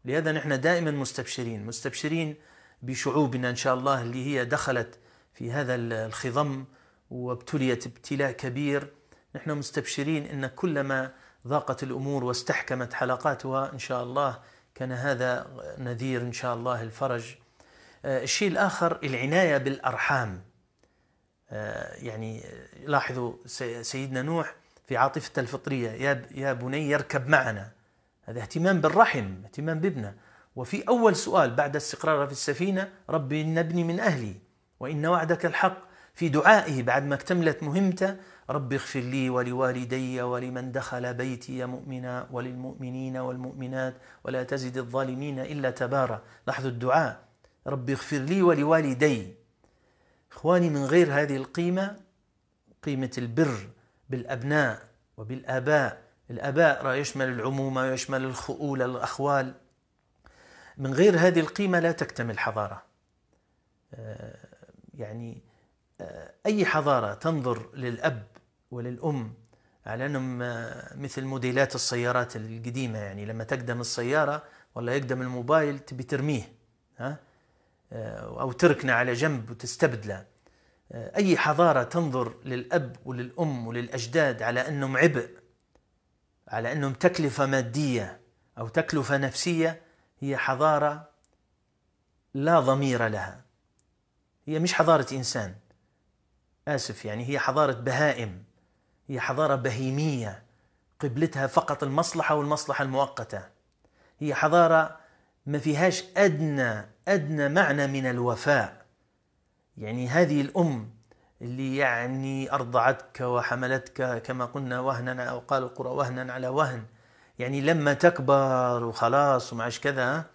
A: لهذا نحن دائما مستبشرين مستبشرين بشعوبنا إن شاء الله اللي هي دخلت في هذا الخضم وابتليت ابتلاء كبير نحن مستبشرين أن كلما ضاقت الأمور واستحكمت حلقاتها إن شاء الله كان هذا نذير إن شاء الله الفرج آه، الشيء الآخر العناية بالأرحام آه، يعني لاحظوا سيدنا نوح في عاطفته الفطرية يا بني يركب معنا هذا اهتمام بالرحم اهتمام بابنه وفي أول سؤال بعد استقرارها في السفينة رب نبني من أهلي وإن وعدك الحق في دعائه بعد ما اكتملت مهمته رب اغفر لي ولوالدي ولمن دخل بيتي مؤمنا وللمؤمنين والمؤمنات ولا تزد الظالمين إلا تبارا لاحظوا الدعاء رب اغفر لي ولوالدي إخواني من غير هذه القيمة قيمة البر بالأبناء وبالآباء الآباء يشمل العمومة ويشمل الخؤول الأخوال من غير هذه القيمة لا تكتمل حضارة آه، يعني آه، أي حضارة تنظر للأب وللأم على أنهم آه، مثل موديلات السيارات القديمة يعني لما تقدم السيارة ولا يقدم الموبايل تبي ترميه ها أو تركنا على جنب وتستبدله أي حضارة تنظر للأب وللأم وللأجداد على أنهم عبء على أنهم تكلفة مادية أو تكلفة نفسية هي حضارة لا ضمير لها هي مش حضارة إنسان آسف يعني هي حضارة بهائم هي حضارة بهيمية قبلتها فقط المصلحة والمصلحة المؤقتة هي حضارة ما فيهاش أدنى أدنى معنى من الوفاء يعني هذه الأم اللي يعني أرضعتك وحملتك كما قلنا وهنا أو قال القرى وهنا على وهن يعني لما تكبر وخلاص ومعش كذا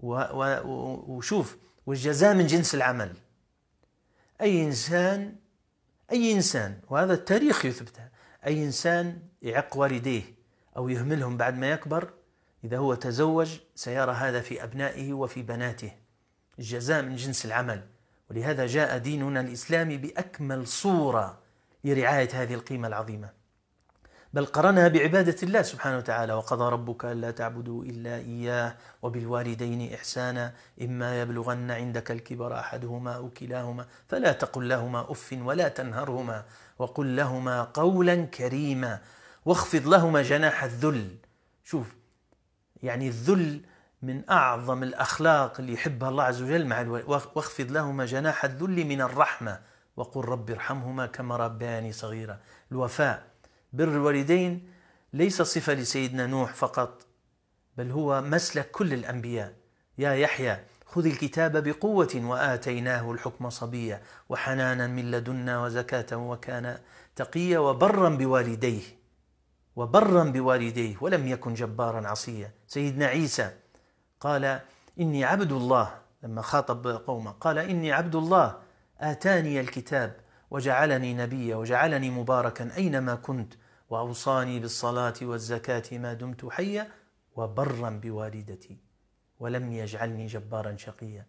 A: وشوف والجزاء من جنس العمل أي إنسان أي إنسان وهذا التاريخ يثبتها أي إنسان يعق والديه أو يهملهم بعد ما يكبر إذا هو تزوج سيرى هذا في أبنائه وفي بناته الجزاء من جنس العمل ولهذا جاء ديننا الإسلامي بأكمل صورة لرعاية هذه القيمة العظيمة بل قرنها بعبادة الله سبحانه وتعالى وقضى ربك ألا تعبدوا إلا إياه وبالوالدين إحسانا إما يبلغن عندك الكبر أحدهما أو كلاهما فلا تقل لهما أف ولا تنهرهما وقل لهما قولا كريما واخفض لهما جناح الذل شوف يعني الذل من أعظم الأخلاق اللي يحبها الله عز وجل مع واخفض لهما جناح الذل من الرحمة وقل رب ارحمهما كما رباني صغيرا الوفاء بر الوالدين ليس صفة لسيدنا نوح فقط بل هو مسلك كل الأنبياء يا يحيى خذ الكتاب بقوة وآتيناه الحكم صبيا وحنانا من لدنا وزكاة وكان تقيا وبرا بوالديه وبرا بوالديه ولم يكن جبارا عصيا سيدنا عيسى قال إني عبد الله لما خاطب قومه قال إني عبد الله آتاني الكتاب وجعلني نبيا وجعلني مباركا أينما كنت وأوصاني بالصلاة والزكاة ما دمت حيا وبرا بوالدتي ولم يجعلني جبارا شقيا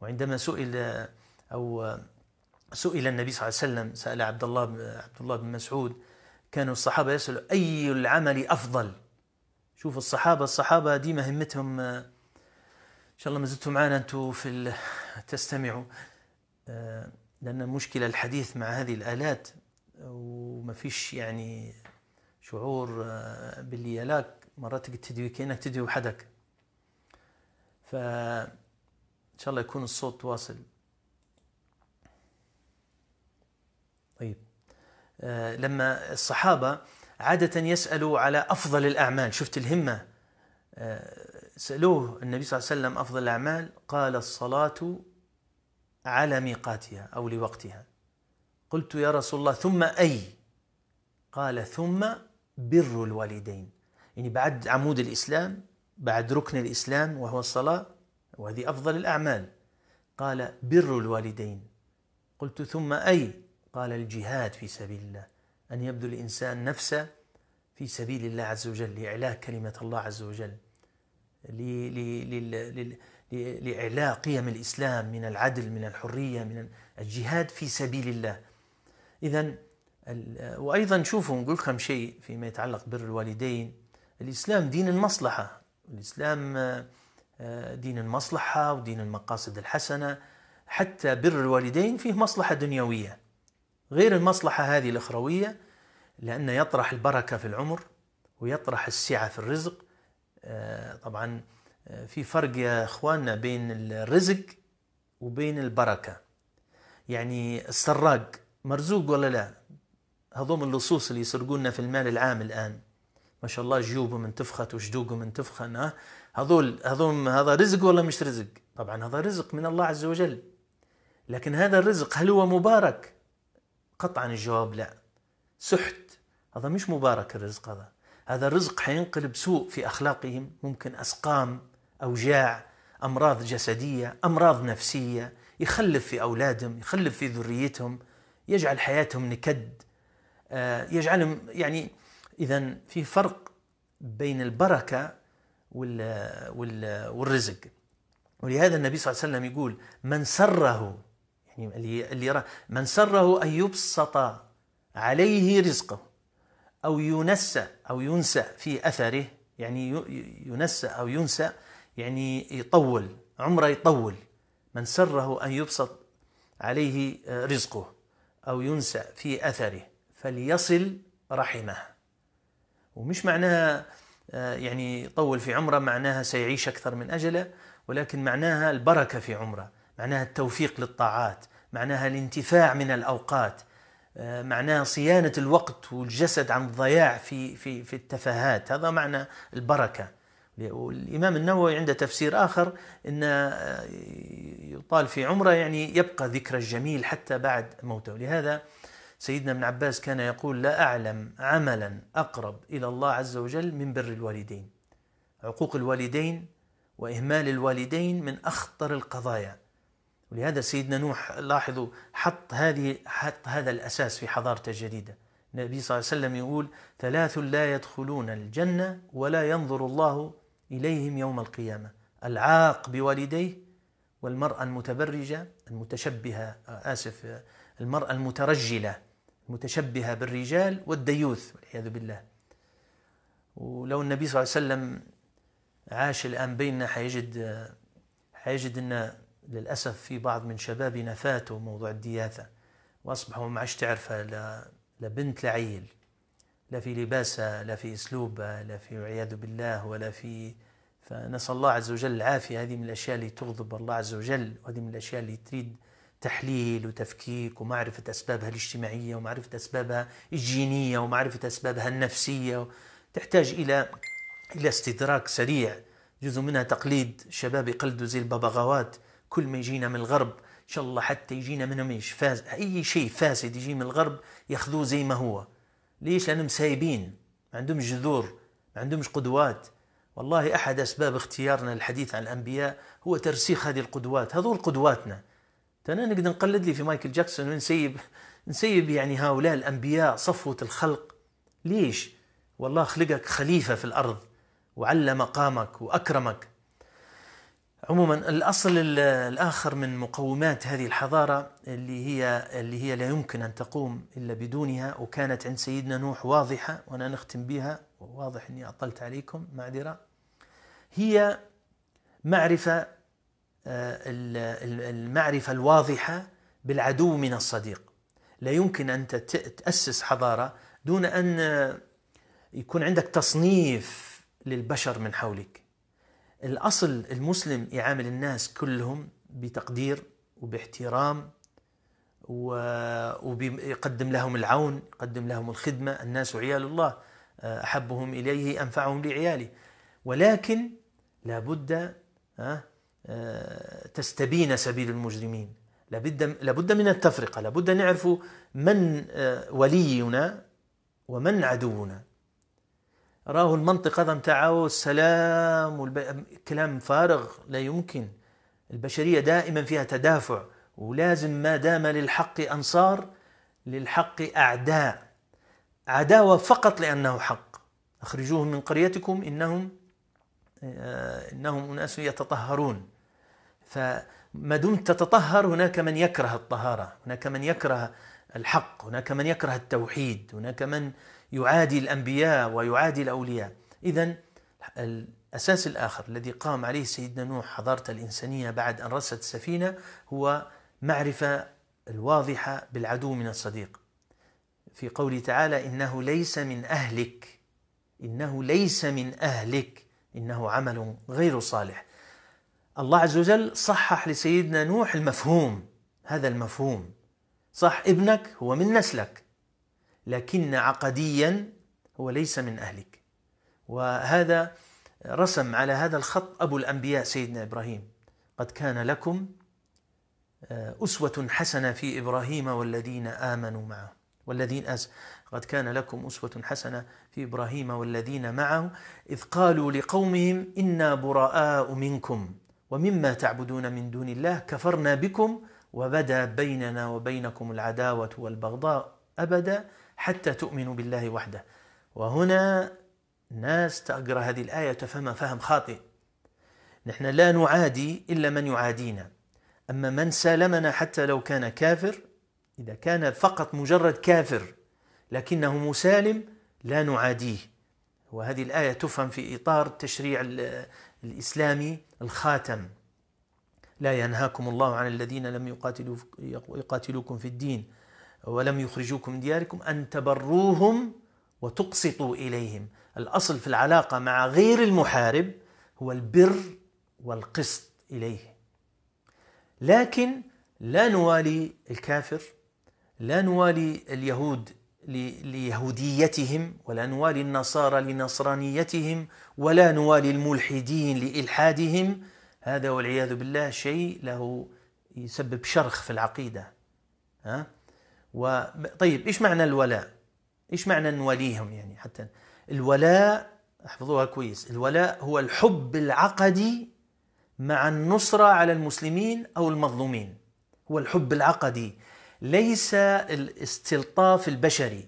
A: وعندما سئل أو سئل النبي صلى الله عليه وسلم سأل عبد الله عبد الله بن مسعود كانوا الصحابة يسألوا أي العمل أفضل شوفوا الصحابة الصحابة دي مهمتهم إن شاء الله ما زلتم معنا أنتم في تستمعوا آه، لأن المشكله الحديث مع هذه الآلات وما فيش يعني شعور آه، باللي يلاك مرات تدوي كأنك تدوي وحدك ف إن شاء الله يكون الصوت واصل طيب آه، لما الصحابة عادة يسألوا على أفضل الأعمال شفت الهمة آه، سألوه النبي صلى الله عليه وسلم أفضل الأعمال قال الصلاة على ميقاتها أو لوقتها قلت يا رسول الله ثم أي قال ثم بر الوالدين يعني بعد عمود الإسلام بعد ركن الإسلام وهو الصلاة وهذه أفضل الأعمال قال بر الوالدين قلت ثم أي قال الجهاد في سبيل الله أن يبذل الإنسان نفسه في سبيل الله عز وجل لإعلاء كلمة الله عز وجل لإعلاء قيم الإسلام من العدل من الحرية من الجهاد في سبيل الله إذا وأيضا شوفوا نقول لكم شيء فيما يتعلق بر الوالدين الإسلام دين المصلحة الإسلام آه، دين المصلحة ودين المقاصد الحسنة حتى بر الوالدين فيه مصلحة دنيوية غير المصلحة هذه الأخروية لأنه يطرح البركة في العمر ويطرح السعة في الرزق آه، طبعا في فرق يا اخواننا بين الرزق وبين البركه يعني السراق مرزوق ولا لا هذوم اللصوص اللي يسرقوننا في المال العام الان ما شاء الله جيوبهم انتفخت وشدوقهم انتفخن هذول هذوم هذا رزق ولا مش رزق طبعا هذا رزق من الله عز وجل لكن هذا الرزق هل هو مبارك قطعا الجواب لا سحت هذا مش مبارك الرزق هذا هذا الرزق حينقلب سوء في اخلاقهم ممكن اسقام أوجاع أمراض جسدية أمراض نفسية يخلف في أولادهم يخلف في ذريتهم يجعل حياتهم نكد آه، يجعلهم يعني إذا في فرق بين البركة والرزق ولهذا النبي صلى الله عليه وسلم يقول من سره يعني اللي يرى من سره أن يبسط عليه رزقه أو ينسى أو ينسى في أثره يعني ينسى أو ينسى يعني يطول عمره يطول من سره أن يبسط عليه آه، رزقه أو ينسى في أثره فليصل رحمه ومش معناها آه، يعني يطول في عمره معناها سيعيش أكثر من أجله ولكن معناها البركة في عمره معناها التوفيق للطاعات معناها الانتفاع من الأوقات آه، معناها صيانة الوقت والجسد عن الضياع في في في التفاهات هذا معنى البركة والإمام النووي عنده تفسير آخر أن آه، يطال في عمره يعني يبقى ذكر الجميل حتى بعد موته لهذا سيدنا ابن عباس كان يقول لا أعلم عملا أقرب إلى الله عز وجل من بر الوالدين عقوق الوالدين وإهمال الوالدين من أخطر القضايا ولهذا سيدنا نوح لاحظوا حط هذه حط هذا الأساس في حضارته الجديدة النبي صلى الله عليه وسلم يقول ثلاث لا يدخلون الجنة ولا ينظر الله إليهم يوم القيامة العاق بوالديه والمرأة المتبرجة المتشبهة آه، آسف آه، المرأة المترجلة المتشبهة بالرجال والديوث والعياذ بالله ولو النبي صلى الله عليه وسلم عاش الآن بيننا حيجد آه، حيجد أن للأسف في بعض من شبابنا فاتوا موضوع الدياثة وأصبحوا ما عادش تعرفها لا بنت لا عيل لا في لباسة لا في أسلوب لا في عياذ بالله ولا في فنسأل الله عز وجل العافية هذه من الأشياء اللي تغضب الله عز وجل وهذه من الأشياء اللي تريد تحليل وتفكيك ومعرفة أسبابها الاجتماعية ومعرفة أسبابها الجينية ومعرفة أسبابها النفسية تحتاج إلى إلى استدراك سريع جزء منها تقليد شباب يقلدوا زي الببغاوات كل ما يجينا من الغرب إن شاء الله حتى يجينا منهم إيش فاز أي شيء فاسد يجي من الغرب ياخذوه زي ما هو ليش لانهم سايبين ما عندهمش جذور ما عندهمش قدوات والله احد اسباب اختيارنا للحديث عن الانبياء هو ترسيخ هذه القدوات هذول قدواتنا تنا نقدر نقلد لي في مايكل جاكسون ونسيب نسيب يعني هؤلاء الانبياء صفوه الخلق ليش والله خلقك خليفه في الارض وعلى مقامك واكرمك عموما الاصل الاخر من مقومات هذه الحضاره اللي هي اللي هي لا يمكن ان تقوم الا بدونها وكانت عند سيدنا نوح واضحه وانا نختم بها واضح اني اطلت عليكم معذره هي معرفه آه، المعرفه الواضحه بالعدو من الصديق لا يمكن ان تاسس حضاره دون ان يكون عندك تصنيف للبشر من حولك الأصل المسلم يعامل الناس كلهم بتقدير وباحترام ويقدم لهم العون يقدم لهم الخدمة الناس عيال الله آه، أحبهم إليه أنفعهم لعياله ولكن لابد آه، آه، تستبين سبيل المجرمين لابد لابد من التفرقه لابد نعرف من ولينا ومن عدونا راهو المنطق هذا نتاعو السلام والب... كلام فارغ لا يمكن البشرية دائما فيها تدافع ولازم ما دام للحق أنصار للحق أعداء عداوة فقط لأنه حق أخرجوهم من قريتكم إنهم آه، إنهم أناس يتطهرون فما دمت تتطهر هناك من يكره الطهارة هناك من يكره الحق هناك من يكره التوحيد هناك من يعادي الأنبياء ويعادي الأولياء إذا الأساس الآخر الذي قام عليه سيدنا نوح حضارة الإنسانية بعد أن رست السفينة هو معرفة الواضحة بالعدو من الصديق في قوله تعالى إنه ليس من أهلك إنه ليس من أهلك إنه عمل غير صالح الله عز وجل صحح لسيدنا نوح المفهوم هذا المفهوم صح ابنك هو من نسلك لكن عقديا هو ليس من أهلك وهذا رسم على هذا الخط أبو الأنبياء سيدنا إبراهيم قد كان لكم آه، أسوة حسنة في إبراهيم والذين آمنوا معه والذين أز قد كان لكم أسوة حسنة في إبراهيم والذين معه إذ قالوا لقومهم إنا براء منكم ومما تعبدون من دون الله كفرنا بكم وبدا بيننا وبينكم العداوة والبغضاء أبدا حتى تؤمنوا بالله وحده وهنا ناس تقرأ هذه الآية تفهمها فهم خاطئ نحن لا نعادي إلا من يعادينا أما من سالمنا حتى لو كان كافر إذا كان فقط مجرد كافر لكنه مسالم لا نعاديه وهذه الآية تفهم في إطار التشريع الإسلامي الخاتم لا ينهاكم الله عن الذين لم يقاتلوكم في الدين ولم يخرجوكم من دياركم أن تبروهم وتقسطوا إليهم الأصل في العلاقة مع غير المحارب هو البر والقسط إليه لكن لا نوالي الكافر لا نوالي اليهود ليهوديتهم ولا نوالي النصارى لنصرانيتهم ولا نوالي الملحدين لإلحادهم هذا والعياذ بالله شيء له يسبب شرخ في العقيدة ها؟ و... طيب ايش معنى الولاء؟ ايش معنى نوليهم يعني حتى الولاء احفظوها كويس الولاء هو الحب العقدي مع النصرة على المسلمين أو المظلومين هو الحب العقدي ليس الاستلطاف البشري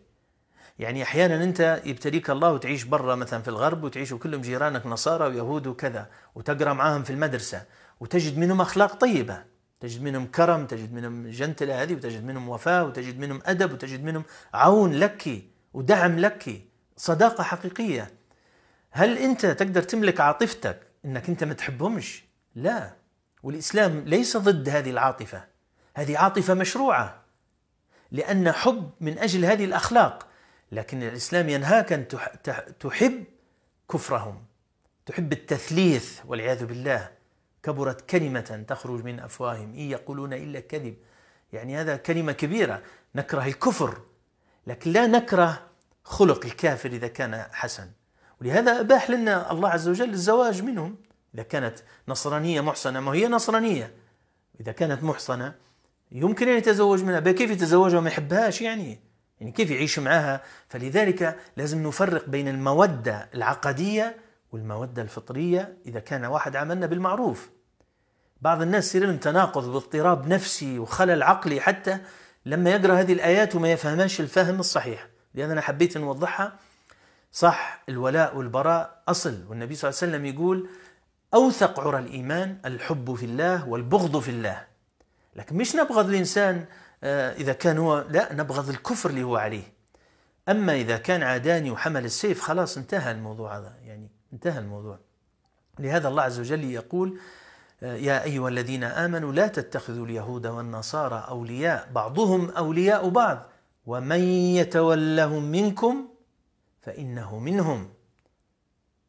A: يعني أحيانا أنت يبتليك الله وتعيش برا مثلا في الغرب وتعيش وكلهم جيرانك نصارى ويهود وكذا وتقرأ معاهم في المدرسة وتجد منهم أخلاق طيبة تجد منهم كرم تجد منهم جنتلة هذه وتجد منهم وفاة وتجد منهم أدب وتجد منهم عون لك ودعم لك صداقة حقيقية هل أنت تقدر تملك عاطفتك أنك أنت ما تحبهمش لا والإسلام ليس ضد هذه العاطفة هذه عاطفة مشروعة لأن حب من أجل هذه الأخلاق لكن الإسلام ينهاك أن تحب كفرهم تحب التثليث والعياذ بالله كبرت كلمة تخرج من أفواههم إن يقولون إلا كذب يعني هذا كلمة كبيرة نكره الكفر لكن لا نكره خلق الكافر إذا كان حسن ولهذا أباح لنا الله عز وجل الزواج منهم إذا كانت نصرانية محصنة ما هي نصرانية إذا كانت محصنة يمكن أن يتزوج منها كيف يتزوجها وما يحبهاش يعني يعني كيف يعيش معها فلذلك لازم نفرق بين المودة العقدية والمودة الفطرية إذا كان واحد عملنا بالمعروف بعض الناس يصير لهم تناقض واضطراب نفسي وخلل عقلي حتى لما يقرا هذه الايات وما يفهمهاش الفهم الصحيح لان انا حبيت نوضحها صح الولاء والبراء اصل والنبي صلى الله عليه وسلم يقول اوثق عرى الايمان الحب في الله والبغض في الله لكن مش نبغض الانسان آه، اذا كان هو لا نبغض الكفر اللي هو عليه اما اذا كان عاداني وحمل السيف خلاص انتهى الموضوع هذا يعني انتهى الموضوع لهذا الله عز وجل يقول يا أيها الذين آمنوا لا تتخذوا اليهود والنصارى أولياء بعضهم أولياء بعض ومن يتولهم منكم فإنه منهم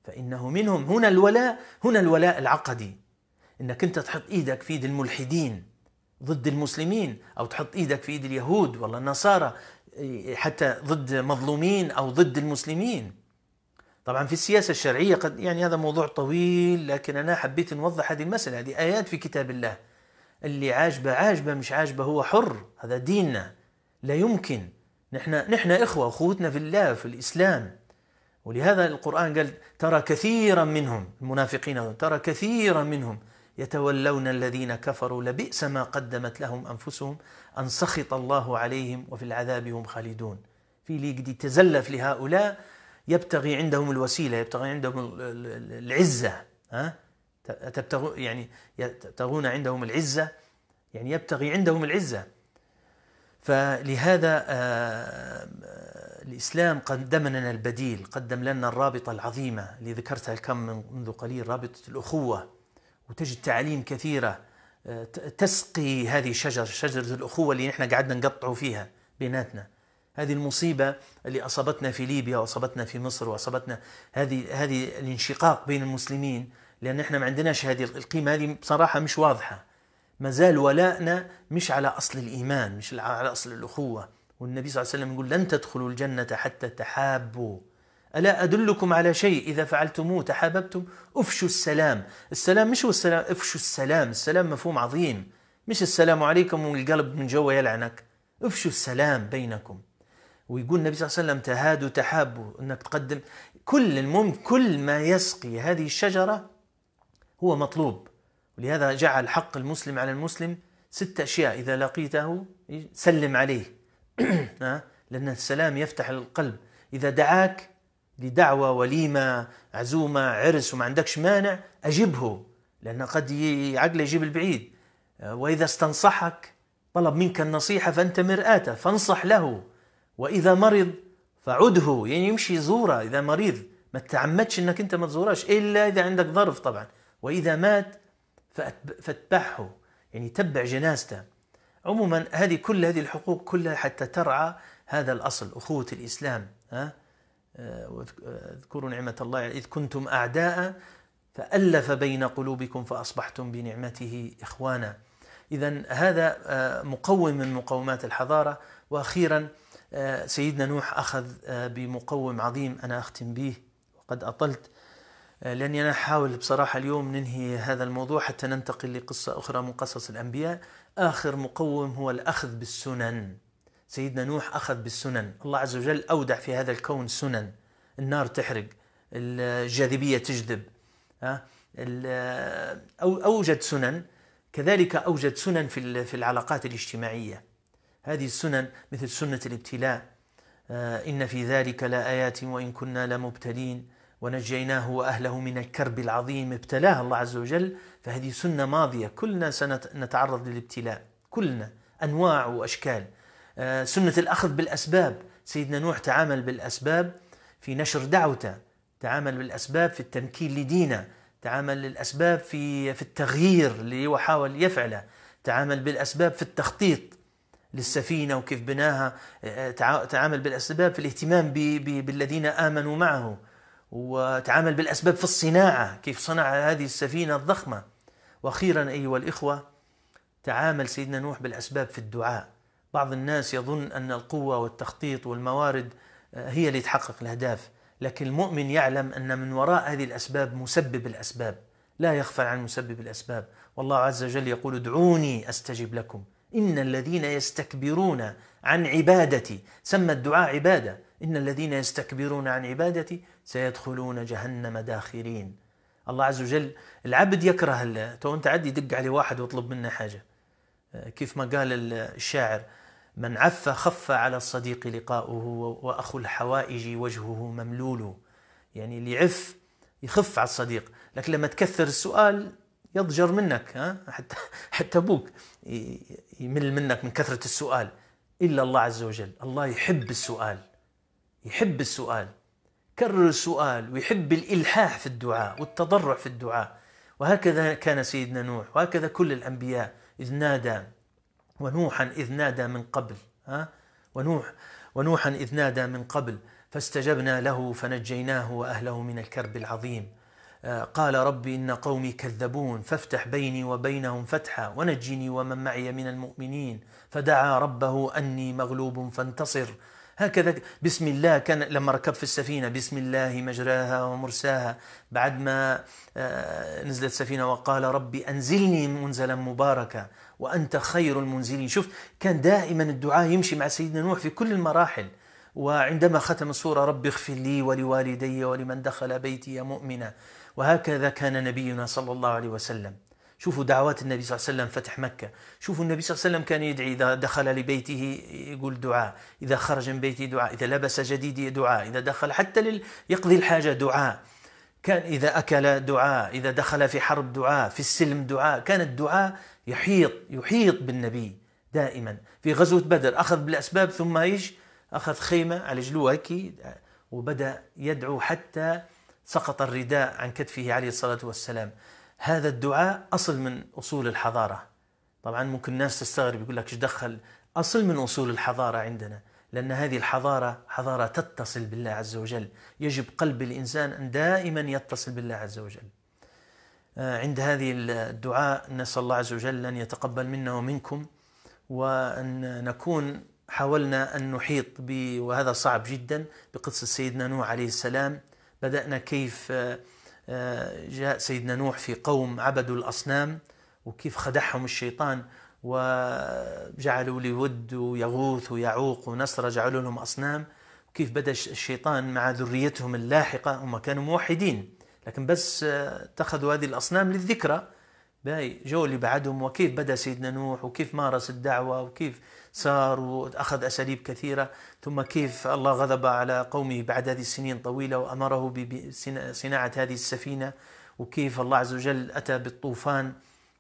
A: فإنه منهم هنا الولاء هنا الولاء العقدي إنك أنت تحط إيدك في إيد الملحدين ضد المسلمين أو تحط إيدك في إيد اليهود ولا النصارى حتى ضد مظلومين أو ضد المسلمين طبعا في السياسة الشرعية قد يعني هذا موضوع طويل لكن أنا حبيت نوضح هذه المسألة هذه آيات في كتاب الله اللي عاجبه عاجبه مش عاجبه هو حر هذا ديننا لا يمكن نحن نحن إخوة أخوتنا في الله في الإسلام ولهذا القرآن قال ترى كثيرا منهم المنافقين ترى كثيرا منهم يتولون الذين كفروا لبئس ما قدمت لهم أنفسهم أن سخط الله عليهم وفي العذاب هم خالدون في ليك دي تزلف لهؤلاء يبتغي عندهم الوسيلة يبتغي عندهم العزة ها تبتغ يعني يبتغون عندهم العزة يعني يبتغي عندهم العزة فلهذا آه، الإسلام قدم لنا البديل قدم لنا الرابطة العظيمة اللي ذكرتها كم منذ قليل رابطة الأخوة وتجد تعاليم كثيرة آه، تسقي هذه الشجرة شجرة الأخوة اللي نحن قعدنا نقطع فيها بيناتنا هذه المصيبة اللي أصابتنا في ليبيا وأصابتنا في مصر وأصابتنا هذه هذه الانشقاق بين المسلمين لأن احنا ما عندناش هذه القيمة هذه بصراحة مش واضحة ما زال ولائنا مش على أصل الإيمان مش على أصل الأخوة والنبي صلى الله عليه وسلم يقول لن تدخلوا الجنة حتى تحابوا ألا أدلكم على شيء إذا فعلتموه تحاببتم أفشوا السلام السلام مش هو السلام أفشوا السلام السلام مفهوم عظيم مش السلام عليكم والقلب من جوا يلعنك أفشوا السلام بينكم ويقول النبي صلى الله عليه وسلم تهادوا تحابوا انك تقدم كل المم كل ما يسقي هذه الشجره هو مطلوب ولهذا جعل حق المسلم على المسلم ست اشياء اذا لقيته سلم عليه [clears throat] لان السلام يفتح القلب اذا دعاك لدعوه وليمه عزومه عرس وما عندكش مانع اجبه لان قد عقله يجيب البعيد واذا استنصحك طلب منك النصيحه فانت مرآته فانصح له واذا مرض فعده يعني يمشي زوره اذا مريض ما تعمدش انك انت ما تزوراش الا اذا عندك ظرف طبعا واذا مات فاتبعه يعني تبع جنازته عموما هذه كل هذه الحقوق كلها حتى ترعى هذا الاصل اخوه الاسلام ها آه، واذكروا نعمه الله اذ كنتم اعداء فالف بين قلوبكم فاصبحتم بنعمته اخوانا اذا هذا آه، مقوم من مقومات الحضاره واخيرا آه، سيدنا نوح أخذ آه، بمقوم عظيم أنا أختم به وقد أطلت آه، لأني أنا أحاول بصراحة اليوم ننهي هذا الموضوع حتى ننتقل لقصة أخرى من قصص الأنبياء آخر مقوم هو الأخذ بالسنن سيدنا نوح أخذ بالسنن الله عز وجل أودع في هذا الكون سنن النار تحرق الجاذبية تجذب أوجد سنن كذلك أوجد سنن في العلاقات الاجتماعية هذه السنن مثل سنة الابتلاء آه، إن في ذلك لآيات وإن كنا لمبتلين ونجيناه وأهله من الكرب العظيم ابتلاه الله عز وجل فهذه سنة ماضية كلنا سنتعرض للابتلاء كلنا أنواع وأشكال آه، سنة الأخذ بالأسباب سيدنا نوح تعامل بالأسباب في نشر دعوته تعامل بالأسباب في التمكين لدينه تعامل بالأسباب في في التغيير اللي هو حاول يفعله تعامل بالأسباب في التخطيط للسفينة وكيف بناها تعامل بالأسباب في الاهتمام بالذين آمنوا معه وتعامل بالأسباب في الصناعة كيف صنع هذه السفينة الضخمة وأخيرا أيها الإخوة تعامل سيدنا نوح بالأسباب في الدعاء بعض الناس يظن أن القوة والتخطيط والموارد آه، هي اللي تحقق الأهداف لكن المؤمن يعلم أن من وراء هذه الأسباب مسبب الأسباب لا يغفل عن مسبب الأسباب والله عز وجل يقول ادعوني أستجب لكم إن الذين يستكبرون عن عبادتي سمى الدعاء عبادة إن الذين يستكبرون عن عبادتي سيدخلون جهنم داخرين الله عز وجل العبد يكره تو أنت عدي دق عليه واحد واطلب منه حاجة آه، كيف ما قال الشاعر من عف خف على الصديق لقاؤه وأخو الحوائج وجهه مملول يعني اللي يعف يخف على الصديق لكن لما تكثر السؤال يضجر منك ها حتى [laughs] حتى ابوك يمل منك من كثره السؤال الا الله عز وجل، الله يحب السؤال يحب السؤال كرر السؤال ويحب الالحاح في الدعاء والتضرع في الدعاء وهكذا كان سيدنا نوح وهكذا كل الانبياء اذ نادى ونوحا اذ نادى من قبل ها ونوح ونوحا اذ نادى من قبل فاستجبنا له فنجيناه واهله من الكرب العظيم قال رب إن قومي كذبون فافتح بيني وبينهم فتحا ونجني ومن معي من المؤمنين فدعا ربه أني مغلوب فانتصر هكذا بسم الله كان لما ركب في السفينة بسم الله مجراها ومرساها بعد ما آه، نزلت السفينة وقال ربي أنزلني منزلا مباركا وأنت خير المنزلين شوف كان دائما الدعاء يمشي مع سيدنا نوح في كل المراحل وعندما ختم الصورة رب اغفر لي ولوالدي ولمن دخل بيتي مؤمنا وهكذا كان نبينا صلى الله عليه وسلم شوفوا دعوات النبي صلى الله عليه وسلم فتح مكة شوفوا النبي صلى الله عليه وسلم كان يدعي إذا دخل لبيته يقول دعاء إذا خرج من بيته دعاء إذا لبس جديد دعاء إذا دخل حتى يقضي الحاجة دعاء كان إذا أكل دعاء إذا دخل في حرب دعاء في السلم دعاء كان الدعاء يحيط يحيط بالنبي دائما في غزوة بدر أخذ بالأسباب ثم إيش أخذ خيمة على جلوه هيك وبدأ يدعو حتى سقط الرداء عن كتفه عليه الصلاة والسلام هذا الدعاء أصل من أصول الحضارة طبعا ممكن الناس تستغرب يقول لك ايش دخل أصل من أصول الحضارة عندنا لأن هذه الحضارة حضارة تتصل بالله عز وجل يجب قلب الإنسان أن دائما يتصل بالله عز وجل آه، عند هذه الدعاء نسأل الله عز وجل أن يتقبل منا ومنكم وأن نكون حاولنا أن نحيط وهذا صعب جدا بقدس سيدنا نوح عليه السلام بدأنا كيف آه، آه، جاء سيدنا نوح في قوم عبدوا الأصنام وكيف خدعهم الشيطان وجعلوا لود ويغوث ويعوق ونصر جعلوا لهم أصنام وكيف بدأ الشيطان مع ذريتهم اللاحقة هم كانوا موحدين لكن بس آه، اتخذوا هذه الأصنام للذكرى باي جو اللي بعدهم وكيف بدأ سيدنا نوح وكيف مارس الدعوة وكيف سار وأخذ أساليب كثيرة ثم كيف الله غضب على قومه بعد هذه السنين طويلة وأمره بصناعة هذه السفينة وكيف الله عز وجل أتى بالطوفان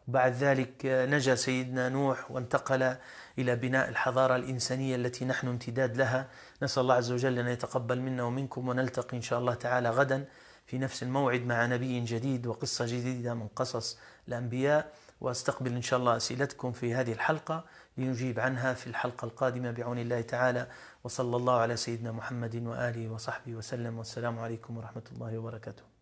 A: بعد ذلك نجا سيدنا نوح وانتقل إلى بناء الحضارة الإنسانية التي نحن امتداد لها نسأل الله عز وجل أن يتقبل منا ومنكم ونلتقي إن شاء الله تعالى غدا في نفس الموعد مع نبي جديد وقصة جديدة من قصص الأنبياء واستقبل ان شاء الله اسئلتكم في هذه الحلقه لنجيب عنها في الحلقة القادمة بعون الله تعالى وصلى الله على سيدنا محمد وآله وصحبه وسلم والسلام عليكم ورحمة الله وبركاته